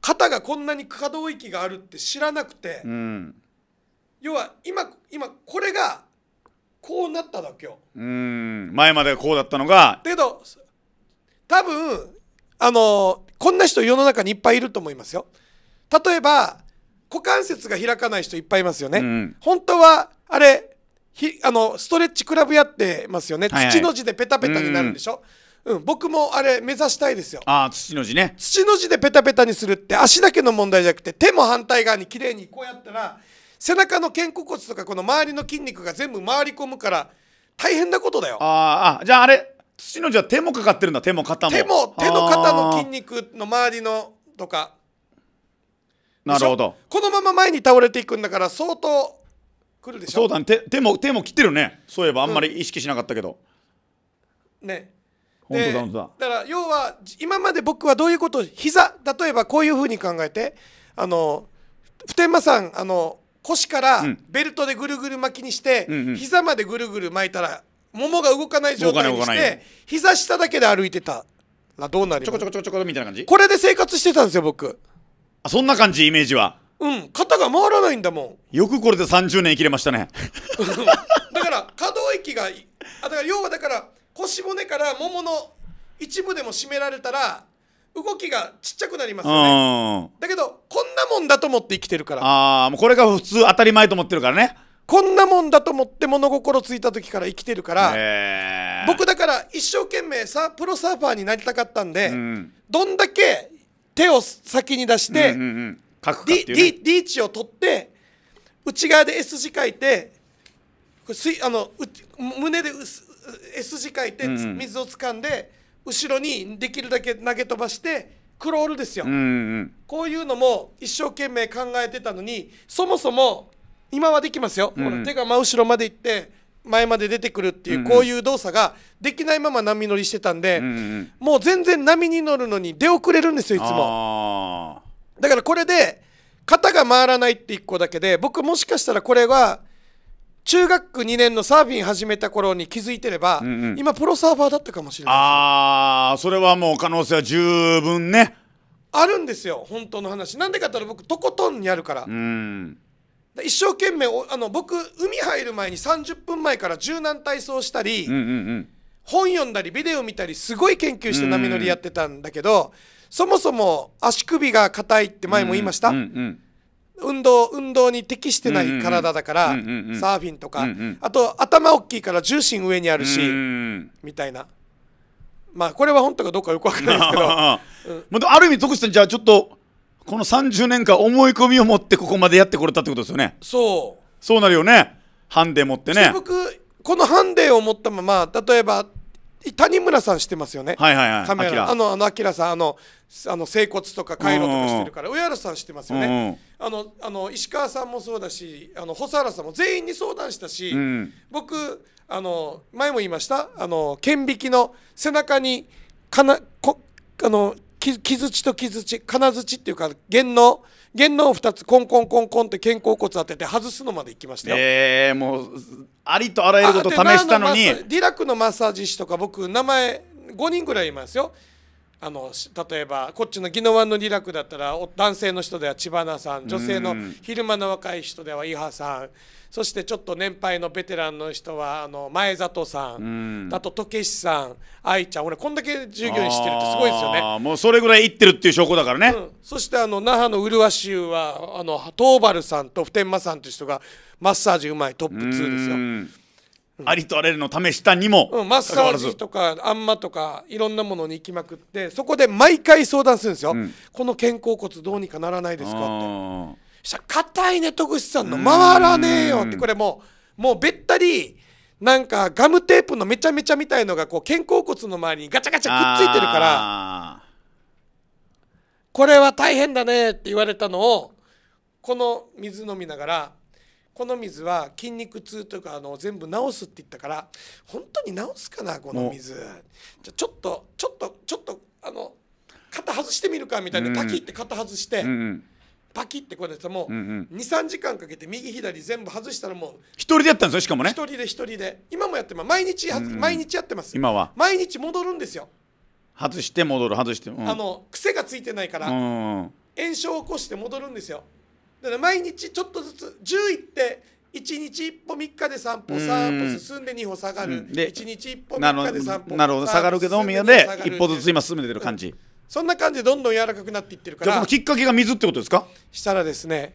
肩がこんなに可動域があるって知らなくて、うん。要は今今これがこうなっただけようん。前までこうだったのが、だけど多分あのこんな人世の中にいっぱいいると思いますよ例えば股関節が開かない人いっぱいいますよね、うん本当はあれひあのストレッチクラブやってますよね、土の字でペタペタになるんでしょ、うん、うん、僕もあれ目指したいですよああ土の字ね土の字でペタペタにするって足だけの問題じゃなくて手も反対側に綺麗にこうやったら背中の肩甲骨とかこの周りの筋肉が全部回り込むから大変なことだよああじゃああれ土の字は手もかかってるんだ手も肩も手も手の肩の筋肉の周りのとかなるほどこのまま前に倒れていくんだから相当来るでしょそうだね手手も手も切ってるねそういえばあんまり意識しなかったけど、ね本当だだだから要は今まで僕はどういうこと膝例えばこういうふうに考えてあの普天間さんあの腰からベルトでぐるぐる巻きにして、うん膝までぐるぐる巻いたらももが動かない状態動にして膝下だけで歩いてたらどうなるちょこちょこちょこちょこみたいな感じこれで生活してたんですよ僕あそんな感じイメージはうん肩が回らないんだもんよくこれで30年生きれましたねだから可動域があだから要はだから腰骨からももの一部でも締められたら動きがちっちゃくなりますよねだけどこんなもんだと思って生きてるからああもうこれが普通当たり前と思ってるからねこんなもんだと思って物心ついた時から生きてるから僕だから一生懸命さプロサーファーになりたかったんで、うん、どんだけ手を先に出して、うんうんうん、書くかっていう、ね、リリーチを取って内側で S 字書いてあの胸で S 字書いて、うん、水を掴んで後ろにできるだけ投げ飛ばしてクロールですよ、うんうん、こういうのも一生懸命考えてたのにそもそも今はできますよ、うん、手が真後ろまで行って前まで出てくるっていう、こういう動作ができないまま波乗りしてたんで、うんうん、もう全然波に乗るのに出遅れるんですよいつも。だからこれで肩が回らないって1個だけで僕もしかしたらこれは中学2年のサーフィン始めた頃に気づいてれば、うんうん、今プロサーファーだったかもしれないああそれはもう可能性は十分ねあるんですよ本当の話なんでかって言ったら僕とことんやるから、一生懸命あの僕海入る前に30分前から柔軟体操したり、うんうんうん、本読んだりビデオ見たりすごい研究して波乗りやってたんだけど、うんうんそもそも足首が硬いって前も言いました、うんうんうん、運動運動に適してない体だから、うんうんうん、サーフィンとか、うんうん、あと頭大きいから重心上にあるし、うん、みたいなまあこれは本当かどうかよくわからないですけど、うんまあ、ある意味徳さんじゃあちょっとこの30年間思い込みを持ってここまでやってこれたってことですよねそうそうなるよねハンデ持ってね僕このハンデを持ったまま例えば谷村さんしてますよね、はいはいはい、カメラあのあの明さんあのあの整骨とか回路とかしてるから上原さんしてますよね、あのあの石川さんもそうだしあの細原さんも全員に相談したし、うん、僕あの前も言いましたあの顕微鏡の背中にかなこあの木槌と木槌金槌っていうか弦の弦の2つコンコンコンコンって肩甲骨当てて外すのまでいきましたよええー、もうありとあらゆること試したのにディラクのマッサージ師とか僕名前5人ぐらいいますよあの例えばこっちの宜野湾のリラクだったら男性の人では千花さん女性の昼間の若い人では伊波さんそしてちょっと年配のベテランの人はあの前里さんあととけしさん愛ちゃん俺こんだけ従業員してるってすごいですよねもうそれぐらい行ってるっていう証拠だからね、うん、そしてあの那覇の麗州はあの東原さんと普天間さんという人がマッサージうまいトップ2ですよ。ありとあらゆるの試したにも、うん、マッサージとかあんまとかいろんなものに行きまくってそこで毎回相談するんですよ、うん、この肩甲骨どうにかならないですかってしたら「硬いね徳志さんの回らねえよ」ってこれもうもうべったりなんかガムテープのめちゃめちゃみたいのがこう肩甲骨の周りにガチャガチャくっついてるから「これは大変だね」って言われたのをこの水飲みながら「この水は筋肉痛というかあの全部治すって言ったから本当に治すかなこの水じゃちょっとちょっとちょっとあの肩外してみるかみたいな、パキって肩外して、うんパキってこうやってもう、ううん、23時間かけて右左全部外したらもう一人でやったんですよしかもね一人で一人で今もやってます毎日、うん、毎日やってます今は毎日戻るんですよ外して戻る外して、うん、あの癖がついてないから炎症を起こして戻るんですよだから毎日ちょっとずつ10行って1日1歩3日で3歩3歩進んで2歩下がる1日1歩3日で3歩なるほど下がるけどみんなで1歩ずつ今進めてる感じ、うん、そんな感じでどんどん柔らかくなっていってるからきっかけが水ってことですかしたらですね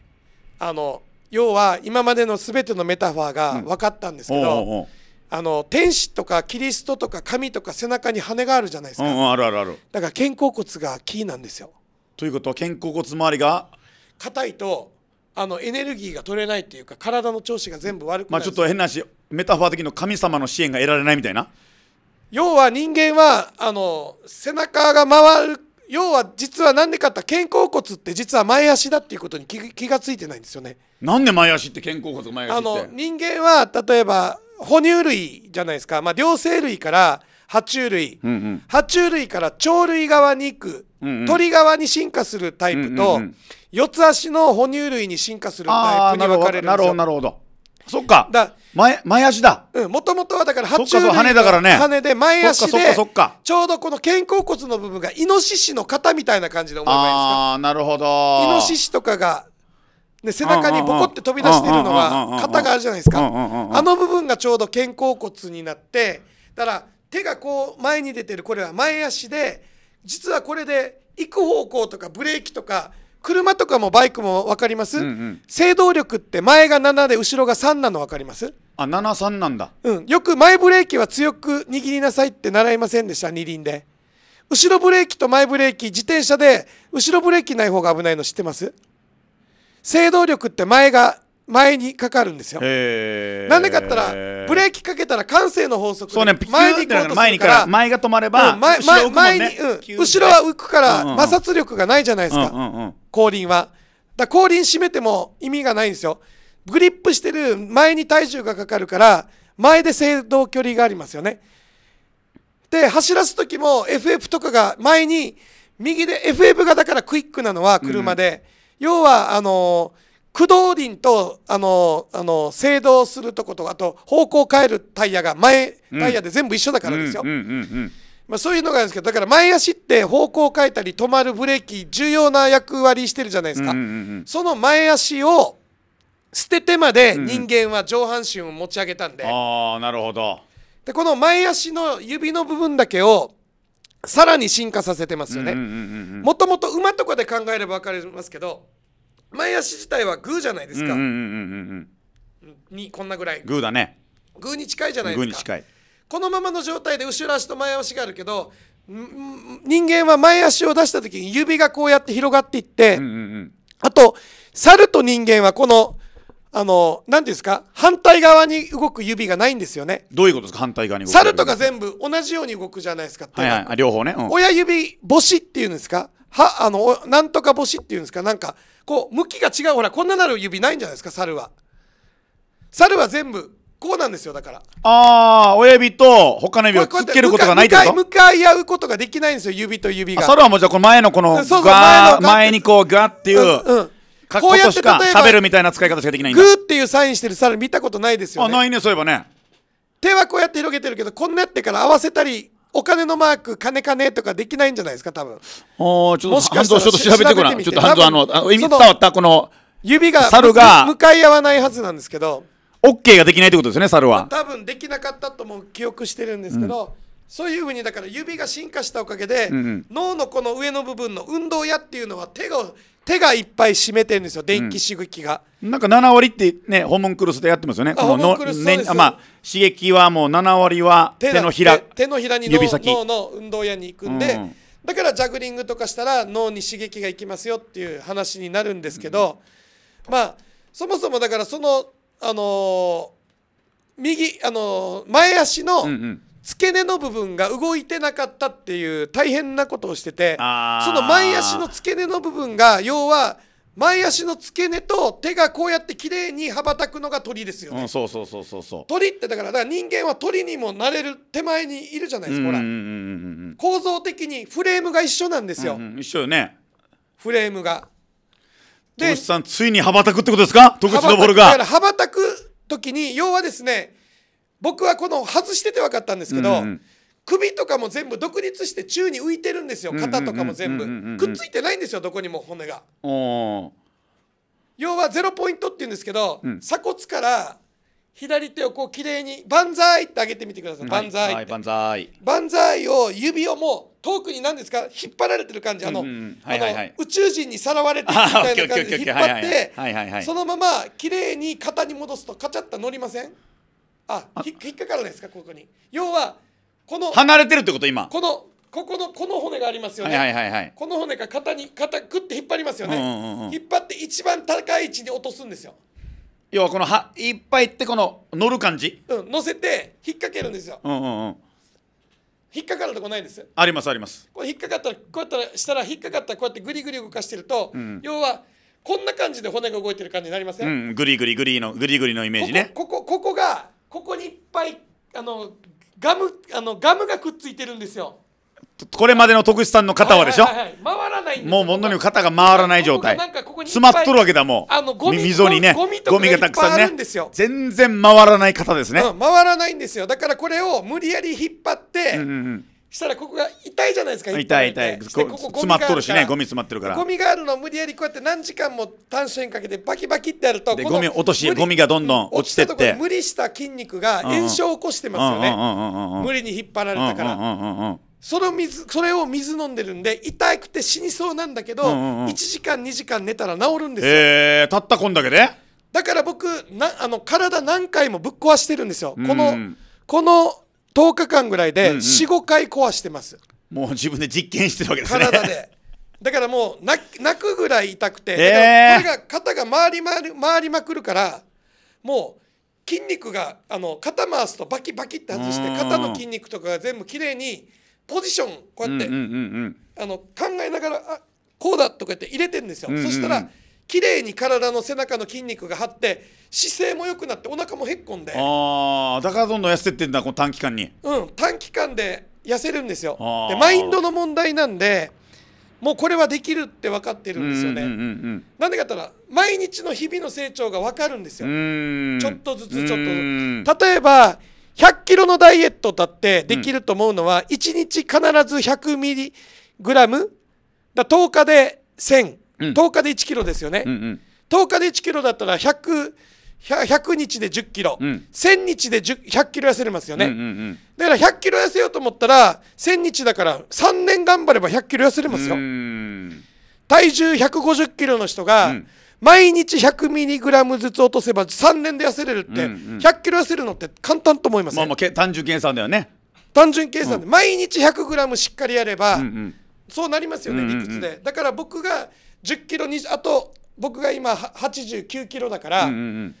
あの要は今までの全てのメタファーが分かったんですけど、うん、おうおうあの天使とかキリストとか神とか背中に羽があるじゃないですか、うん、あるあるあるだから肩甲骨がキーなんですよということは肩甲骨周りが硬いとあのエネルギーが取れないっていうか体の調子が全部悪くなまあ、ちょっと変な話メタファー的の神様の支援が得られないみたいな要は人間はあの背中が回る要は実は何でかって肩甲骨って実は前足だっていうことに気気が付いてないんですよねなんで前足って肩甲骨前足あの人間は例えば哺乳類じゃないですか、まあ、両生類から爬虫類、うんうん爬虫類から鳥類側に行くうんうん、鳥側に進化するタイプと、うんうんうん、四つ足の哺乳類に進化するタイプに分かれるんですよなるほどなるほどそっかだ前前足だもともとはだから八虫の羽だから、ね、羽で前足でちょうどこの肩甲骨の部分がイノシシの肩みたいな感じで思えばいいですかあなるほどイノシシとかがね、背中にボコって飛び出してるのが肩があるじゃないですかあの部分がちょうど肩甲骨になってだから手がこう前に出てるこれは前足で実はこれで行く方向とかブレーキとか車とかもバイクも分かります、うんうん、制動力って前が7で後ろが3なの分かりますあ73なんだ、うん、よく前ブレーキは強く握りなさいって習いませんでした二輪で後ろブレーキと前ブレーキ自転車で後ろブレーキない方が危ないの知ってます制動力って前が前にかかるんですよ。なんでかったらブレーキかけたら慣性の法則で前に行ことするから前が止まれば、前に、後ろは浮くから摩擦力がないじゃないですか、後輪は。だ後輪締めても意味がないんですよ。グリップしてる前に体重がかかるから前で制動距離がありますよね。で走らす時も FF とかが前に右で FF がだからクイックなのは車で、要はあのー駆動輪とあのあの制動するとことあと方向を変えるタイヤが前タイヤで全部一緒だからですよ。まあ、そういうのがあるんですけどだから前足って方向を変えたり止まるブレーキ重要な役割してるじゃないですか、その前足を捨ててまで人間は上半身を持ち上げたんで、うん、ああなるほどでこの前足の指の部分だけをさらに進化させてますよねもともと馬とかで考えれば分かりますけど前足自体はグーじゃないですか、うんうんうんにこんなぐらいグーだねグーに近いじゃないですかグーに近いこのままの状態で後ろ足と前足があるけど人間は前足を出した時に指がこうやって広がっていって、あと猿と人間はこのあの何ていうんですか反対側に動く指がないんですよねどういうことですか反対側に動く猿とか全部同じように動くじゃないですか、はいはい、両方ね、うん、親指母指っていうんですかはあのなんとか星っていうんですかなんかこう向きが違うほらこんななる指ないんじゃないですか猿は猿は全部こうなんですよだからああ親指と他の指をつけることがないってこと向かい合うことができないんですよ指と指が猿はもうじゃあこの前のこのガ前にこうガっていう、うんうんこうやって喋るみたいな使い方しかできないんだグーっていうサインしてる猿見たことないですよねあないねそういえばね手はこうやって広げてるけどこんなやってから合わせたりお金のマーク、金金とかできないんじゃないですか、多分ああ、ちょっともしかしたら、ちょっと調べてごらん。ちょっと半蔵、あの、意味伝わった、この、指が、猿が、向かい合わないはずなんですけど、OK ができないってことですね、猿は。多分できなかったとも記憶してるんですけど、うんそういうふうにだから指が進化したおかげで、うん脳のこの上の部分の運動やっていうのは手が手がいっぱい締めてるんですよ電気刺激が、うん、なんか7割ってねホームクルスでやってますよねこのねあまあ刺激はもう7割は手のひら手のひらに指先脳の運動やに行くんで、うん、だからジャグリングとかしたら脳に刺激がいきますよっていう話になるんですけど、うん、まあそもそもだからそのあのー、右あのー、前足の、うんうん付け根の部分が動いてなかったっていう大変なことをしててその前足の付け根の部分が要は前足の付け根と手がこうやって綺麗に羽ばたくのが鳥ですよね、うん、そうそうそうそうそう鳥ってだからだから人間は鳥にもなれる手前にいるじゃないですか、構造的にフレームが一緒なんですよ、うんうん、一緒よねフレームがでトシさんついに羽ばたくってことですか戸口昇が羽ばたく時に要はですね僕はこの外してて分かったんですけど、うんうん、首とかも全部独立して宙に浮いてるんですよ肩とかも全部くっついてないんですよどこにも骨が。要はゼロポイントっていうんですけど、うん、鎖骨から左手をこう綺麗に「バンザイ」って上げてみてください「バンザイ」バンザイバンザイを指をもう遠くに何ですか引っ張られてる感じあの宇宙人にさらわれてるみたいな感じで引っ張ってそのまま綺麗に肩に戻すとカチャッと乗りませんあ引っかかるんですかここに要はこの離れてるってこと今このここのこの骨がありますよね、はいはいはい、この骨が肩に肩グッて引っ張りますよね、うんうんうん、引っ張って一番高い位置に落とすんですよ要はこのはいっぱいってこの乗る感じうん乗せて引っ掛けるんですよ、うんうんうん、引っかかるとこないんですありますありますこれ引っかかったらこうやったらしたら引っかかったらこうやってグリグリ動かしてると、うん、要はこんな感じで骨が動いてる感じになりません、うん、グリグリグリのグリグリのイメージねここここここがここにいっぱいあのガムあのガムがくっついてるんですよこれまでの徳志さんの肩はでしょ、はいはいはい、回らないもう本当に肩が回らない状態詰まっとるわけだもんあの溝にねゴミゴミがたくさんね全然回らない肩ですね、うん、回らないんですよだからこれを無理やり引っ張って、うんうんうんしたらここが痛いじゃないですか痛い痛いここ詰まっとるしねゴミ詰まってるからゴミがあるのを無理やりこうやって何時間も単身かけてバキバキってやるとゴミ落としゴミがどんどん落ちてって無理した筋肉が炎症を起こしてますよね無理に引っ張られたからその水それを水飲んでるんで痛くて死にそうなんだけど、1時間2時間寝たら治るんですよえー、たったこんだけでだから僕なあの体何回もぶっ壊してるんですよ、うん、このこの10日間ぐらいで45、回壊してますもう自分で実験してるわけですね体でだからもう泣泣くぐらい痛くて、えー、これが肩が回り回る回りまくるからもう筋肉があの肩回すとバキバキって外して肩の筋肉とかが全部きれいにポジションこうやって、あの考えながらあこうだとか言って入れてるんですよ、そしたら綺麗に体の背中の筋肉が張って姿勢も良くなってお腹もへっこんでああだからどんどん痩せてってんだこの短期間にうん短期間で痩せるんですよでマインドの問題なんでもうこれはできるって分かってるんですよね、なんでかったら毎日の日々の成長が分かるんですよちょっとずつちょっと例えば100キロのダイエットだってできると思うのは、うん、1日必ず100ミリグラムだ10日で1000 10日で1キロですよね、うんうん、10日で1キロだったら100 100日で10キロ、うん、1000日で100キロ痩せれますよね、うんうんうん、だから100キロ痩せようと思ったら1000日だから3年頑張れば100キロ痩せれますよ体重150キロの人が、うん毎日100ミリグラムずつ落とせば3年で痩せれるって、うんうん、100キロ痩せるのって簡単と思います、ね、まあまあ単純計算だよね単純計算で、うん、毎日100グラムしっかりやれば、うんうん、そうなりますよね理屈で、うんだから僕が10キロあと僕が今89キロだから、うんうんうん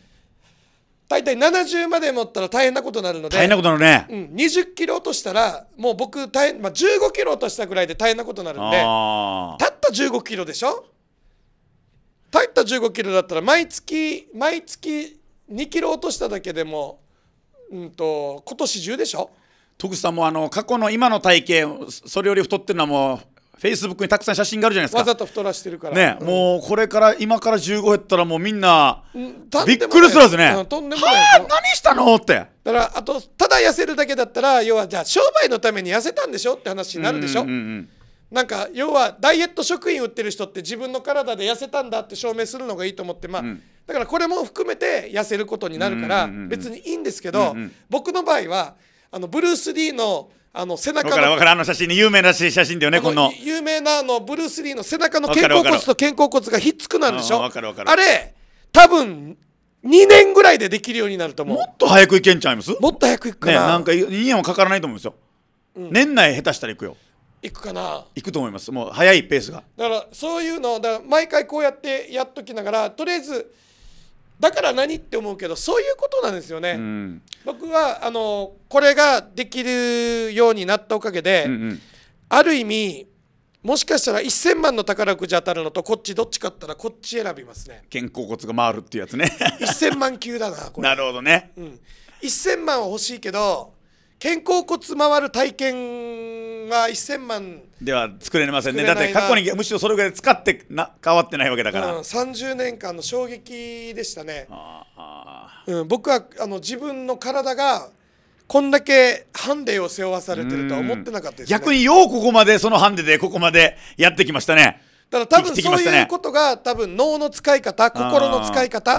大体70まで持ったら大変なことになるので大変なことなるね、うん、20キロ落としたらもう僕大変、まあ、15キロ落としたぐらいで大変なことになるんでたった15キロでしょたった15キロだったら毎月毎月2キロ落としただけでも、うんと、今年中でしょ徳さんもあの過去の今の体型それより太ってるのはもフェイスブックにたくさん写真があるじゃないですかわざと太らしてるからね、うん、もうこれから今から15減ったらもうみんな、うん、びっくりするはずね、うん、とんでもないあ何したのってだからあとただ痩せるだけだったら要はじゃあ商売のために痩せたんでしょって話になるでしょ、うんうんうんなんか要はダイエット食品売ってる人って自分の体で痩せたんだって証明するのがいいと思ってまあ、うん、だからこれも含めて痩せることになるから別にいいんですけど、僕の場合はあのブルース・リーのあの背中の分からあの写真に有名な写真だよねこの有名なあのブルース・リーの背中の肩甲骨と肩甲骨がひっつくなんでしょあれ多分2年ぐらいでできるようになると思うもっと早くいけんちゃいますもっと早くいくかな、ね、なんか2年はかからないと思うんですよ、うん、年内下手したらいくよいくかないくと思いますもう早いペースがだからそういうのだから毎回こうやってやっときながらとりあえずだから何って思うけどそういうことなんですよね、うん、僕はあのこれができるようになったおかげで、うんうん、ある意味もしかしたら1000万の宝くじ当たるのとこっちどっち買ったらこっち選びますね肩甲骨が回るっていうやつね1000万級だなこれ なるほどね、うん、1000万は欲しいけど肩甲骨回る体験が1000万では作れませんねだって過去にむしろそれぐらい使ってな変わってないわけだから、うん、30年間の衝撃でしたね、うん、僕はあの自分の体がこんだけハンデを背負わされてるとは思ってなかったです、ね、逆にようここまでそのハンデでここまでやってきましたねだから多分そういうことが、多分脳の使い方心の使い方、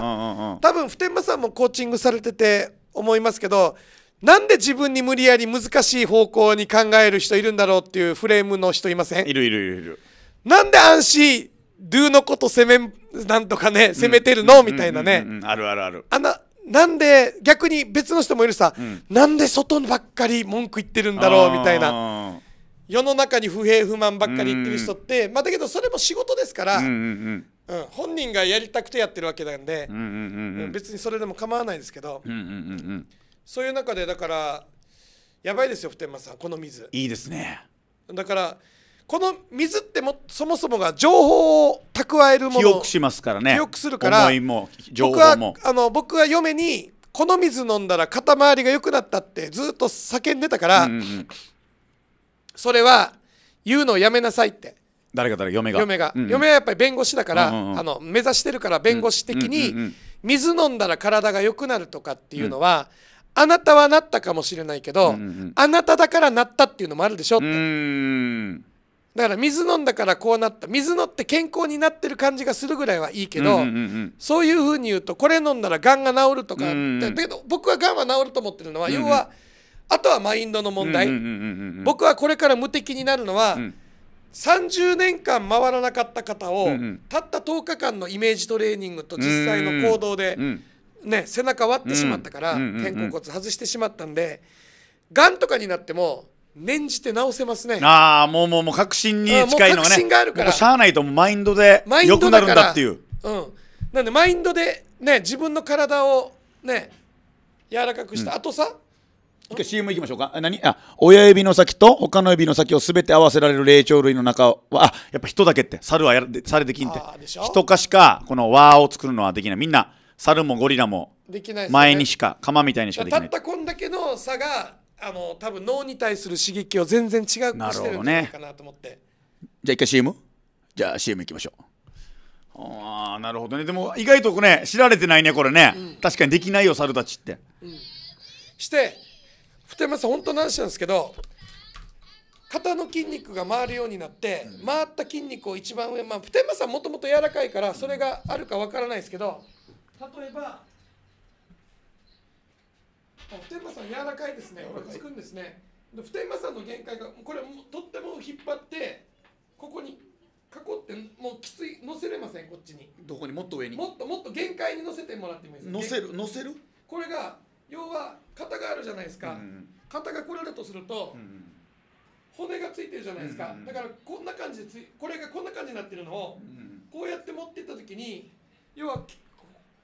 ん多分普天間さんもコーチングされてて思いますけどなんで自分に無理やり難しい方向に考える人いるんだろうっていうフレームの人いませんいるいるいるいる。なんで安心、ドゥのこと攻め、なんとかね、攻めてるの、みたいなね、うんうんうんあるあるある。あな、なんで、逆に別の人もいるさ、うん、なんで外ばっかり文句言ってるんだろう、みたいな。世の中に不平不満ばっかり言ってる人って、まあだけどそれも仕事ですから、うんうんうんうん、本人がやりたくてやってるわけなんで、うんうんうんうん、別にそれでも構わないですけど。うんうんうんうんそういう中でだからやばいですよ普天間さんこの水いいですねだからこの水ってもそもそもが情報を蓄えるもの記憶しますからね記憶するから思いも情報も僕はあの僕は嫁にこの水飲んだら肩周りが良くなったってずっと叫んでたから、うんうん、それは言うのをやめなさいって誰が誰嫁が嫁が、うんうん、嫁はやっぱり弁護士だから、うんうんうん、あの目指してるから弁護士的に、水飲んだら体が良くなるとかっていうのは、うんうんうんあなたはなったかもしれないけど、うんうん、あなただからなったっていうのもあるでしょってだから水飲んだからこうなった水飲って健康になってる感じがするぐらいはいいけど、うんうんうん、そういうふうに言うとこれ飲んだらがんが治るとか、うんうん、だけど僕はがんは治ると思ってるのは、うんうん、要はあとはマインドの問題、僕はこれから無敵になるのは、うん、30年間回らなかった方を、うんうん、たった10日間のイメージトレーニングと実際の行動で。うんうんね、背中割ってしまったから、肩甲骨外してしまったんでがんとかになっても念じて直せますねああもうもう確信に近いのがね確信があるからしゃあないとマインドで良くなるんだっていううんなんでマインドでね自分の体をね柔らかくした、うん、あとさ一回 CM いきましょうか何あ親指の先と他の指の先を全て合わせられる霊長類の中はあやっぱ人だけって猿はやらで猿できんって人かしかこの輪を作るのはできないみんな猿もゴリラも前にしか、釜みたいにしかできないたったこんだけの差があの多分脳に対する刺激を全然違うしるんないかなと思って、ね、じゃあ一回 CM? じゃあ CM いきましょうああなるほどねでも意外とね知られてないねこれね、うん、確かにできないよ猿たちって、うん、して普天間さん本当んしなんですけど肩の筋肉が回るようになって、回った筋肉を一番上、まあ、普天間さんもともと柔らかいからそれがあるかわからないですけど例えば普天間さん柔らかいですねつくんですね普天間さんの限界がこれとっても引っ張ってここに囲ってもうきつい乗せれませんこっちにどこにもっと上にもっともっと限界に乗せてもらってもいいです乗せる乗せるこれが要は型があるじゃないですか、うん、型がられるとすると、うん、骨がついてるじゃないですか、うん、だからこんな感じでついこれがこんな感じになってるのを、こうやって持ってった時に要は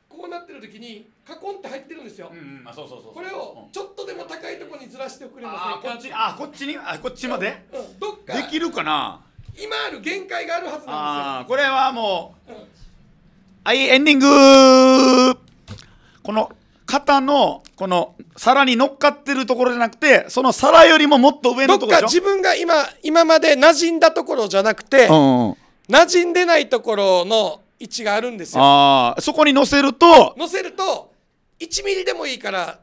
こうなってる時にカコンって入ってるんですよ、うんうん、あそうそうそうこれをちょっとでも高いところにずらしてくれませんかあこっちにあこっちまで、うん、どっかできるかな今ある限界があるはずなんですよあこれはもう、うん、はいエンディングこの肩のこの皿に乗っかってるところじゃなくてその皿よりももっと上のところどっか自分が今今まで馴染んだところじゃなくて、うん、馴染んでないところの位置があるんですよああそこに乗せると乗せると1ミリでもいいから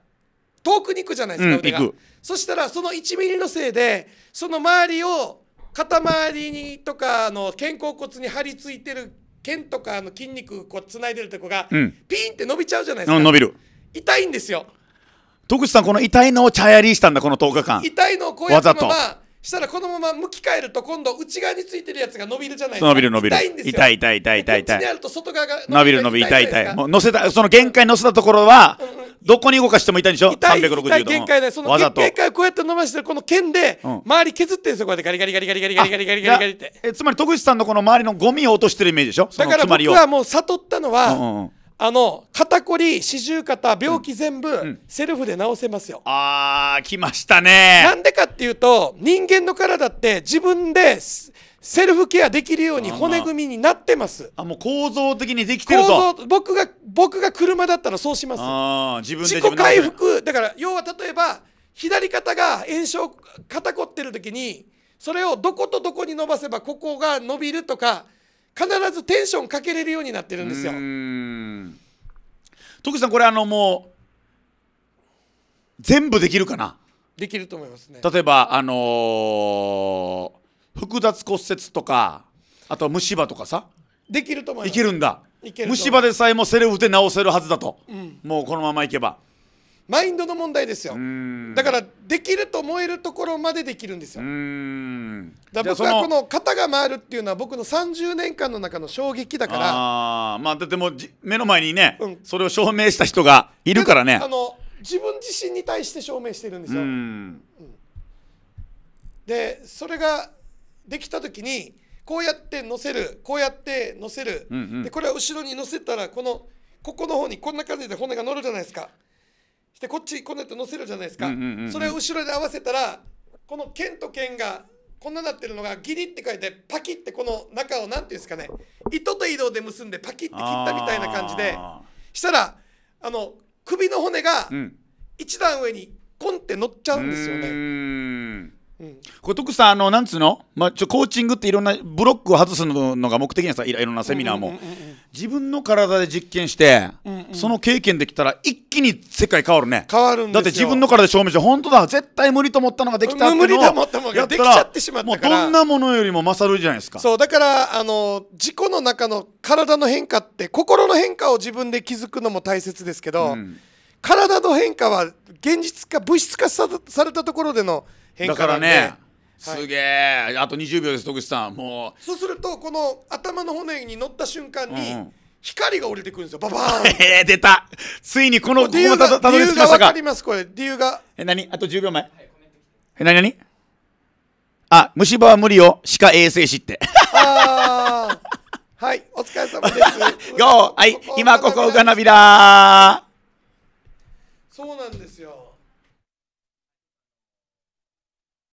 遠くに行くじゃないですか、うん、腕がそしたらその1ミリのせいでその周りを肩周りにとかの肩甲骨に張り付いてる腱とかの筋肉こうつないでるとこが、うん、ピーンって伸びちゃうじゃないですか、伸びる痛いんですよ徳地さんこの痛いのをチャヤリーしたんだこの10日間痛いのをこうやってまましたらこのまま向き変えると今度内側についてるやつが伸びるじゃないですか。伸びる伸びる。痛いんですよ。痛い痛い痛い痛い痛い。こっちにあると外側が伸びる伸びる痛い痛い。もう乗せた、その限界乗せたところは、どこに動かしても痛いでしょ痛い ?360 度。痛い限界だその限界をこうやって伸ばしてるこの剣で、周り削ってるんですよ。こうやってガリガリガリガリガリガリガリガリガリガリって。え、つまり徳口さんのこの周りのゴミを落としてるイメージでしょだから僕はもう悟ったのは、うんうんあの肩こり四十肩病気全部、うん、セルフで治せますよあー来ましたねなんでかっていうと人間の体って自分でセルフケアできるように骨組みになってますあもう構造的にできてると構造僕が僕が車だったらそうしますあ自分で自己回復だから要は例えば左肩が炎症肩こってる時にそれをどことどこに伸ばせばここが伸びるとか必ずテンションかけれるようになってるんですよ。徳さんこれあのもう全部できるかなできると思いますね例えばあのー、複雑骨折とかあとは虫歯とかさできると思いますいけるんだ虫歯でさえもセルフで治せるはずだと、うん、もうこのままいけばマインドの問題ですよだからできると思えるところまでできるんですよだから僕はこの肩が回るっていうのは僕の30年間の中の衝撃だからあまあだってもう目の前にね、うん、それを証明した人がいるからねあの自分自身に対して証明してるんですよ、うん、でそれができた時にこうやって乗せるこうやって乗せる、うんうん、でこれは後ろに乗せたらこのここの方にこんな感じで骨が乗るじゃないですかしてこっちこんなって載せるじゃないですか、それを後ろで合わせたらこの剣と剣がこんななってるのがギリって書いてパキってこの中を何ていうんですかね糸と移動で結んでパキって切ったみたいな感じでしたらあの首の骨が一段上にコンって乗っちゃうんですよね。これ徳さんあのなんつうの、まあ、ちょコーチングっていろんなブロックを外すのが目的なさいろんなセミナーも、自分の体で実験して、うんうん、その経験できたら一気に世界変わるね変わるんだって自分の体で証明して本当だ絶対無理と思ったのができたって無理と思ったのができちゃってしまったからどんなものよりも勝るじゃないですかそうだからあの自己の中の体の変化って心の変化を自分で気づくのも大切ですけど、うん、体の変化は現実化物質化されたところでの変化変化だからねすげえ、あと20秒です徳口さんもうそうするとこの頭の骨に乗った瞬間に、うん、光が降りてくるんですよババーン えー、出たついにこの理由がたどり着きましたか理由が分かりますこれ理由がえ何あと10秒前、え何何あ虫歯は無理よ歯科衛生士ってああはい、お疲れ様です。よはい、今ここうがなびらそうなんですよ。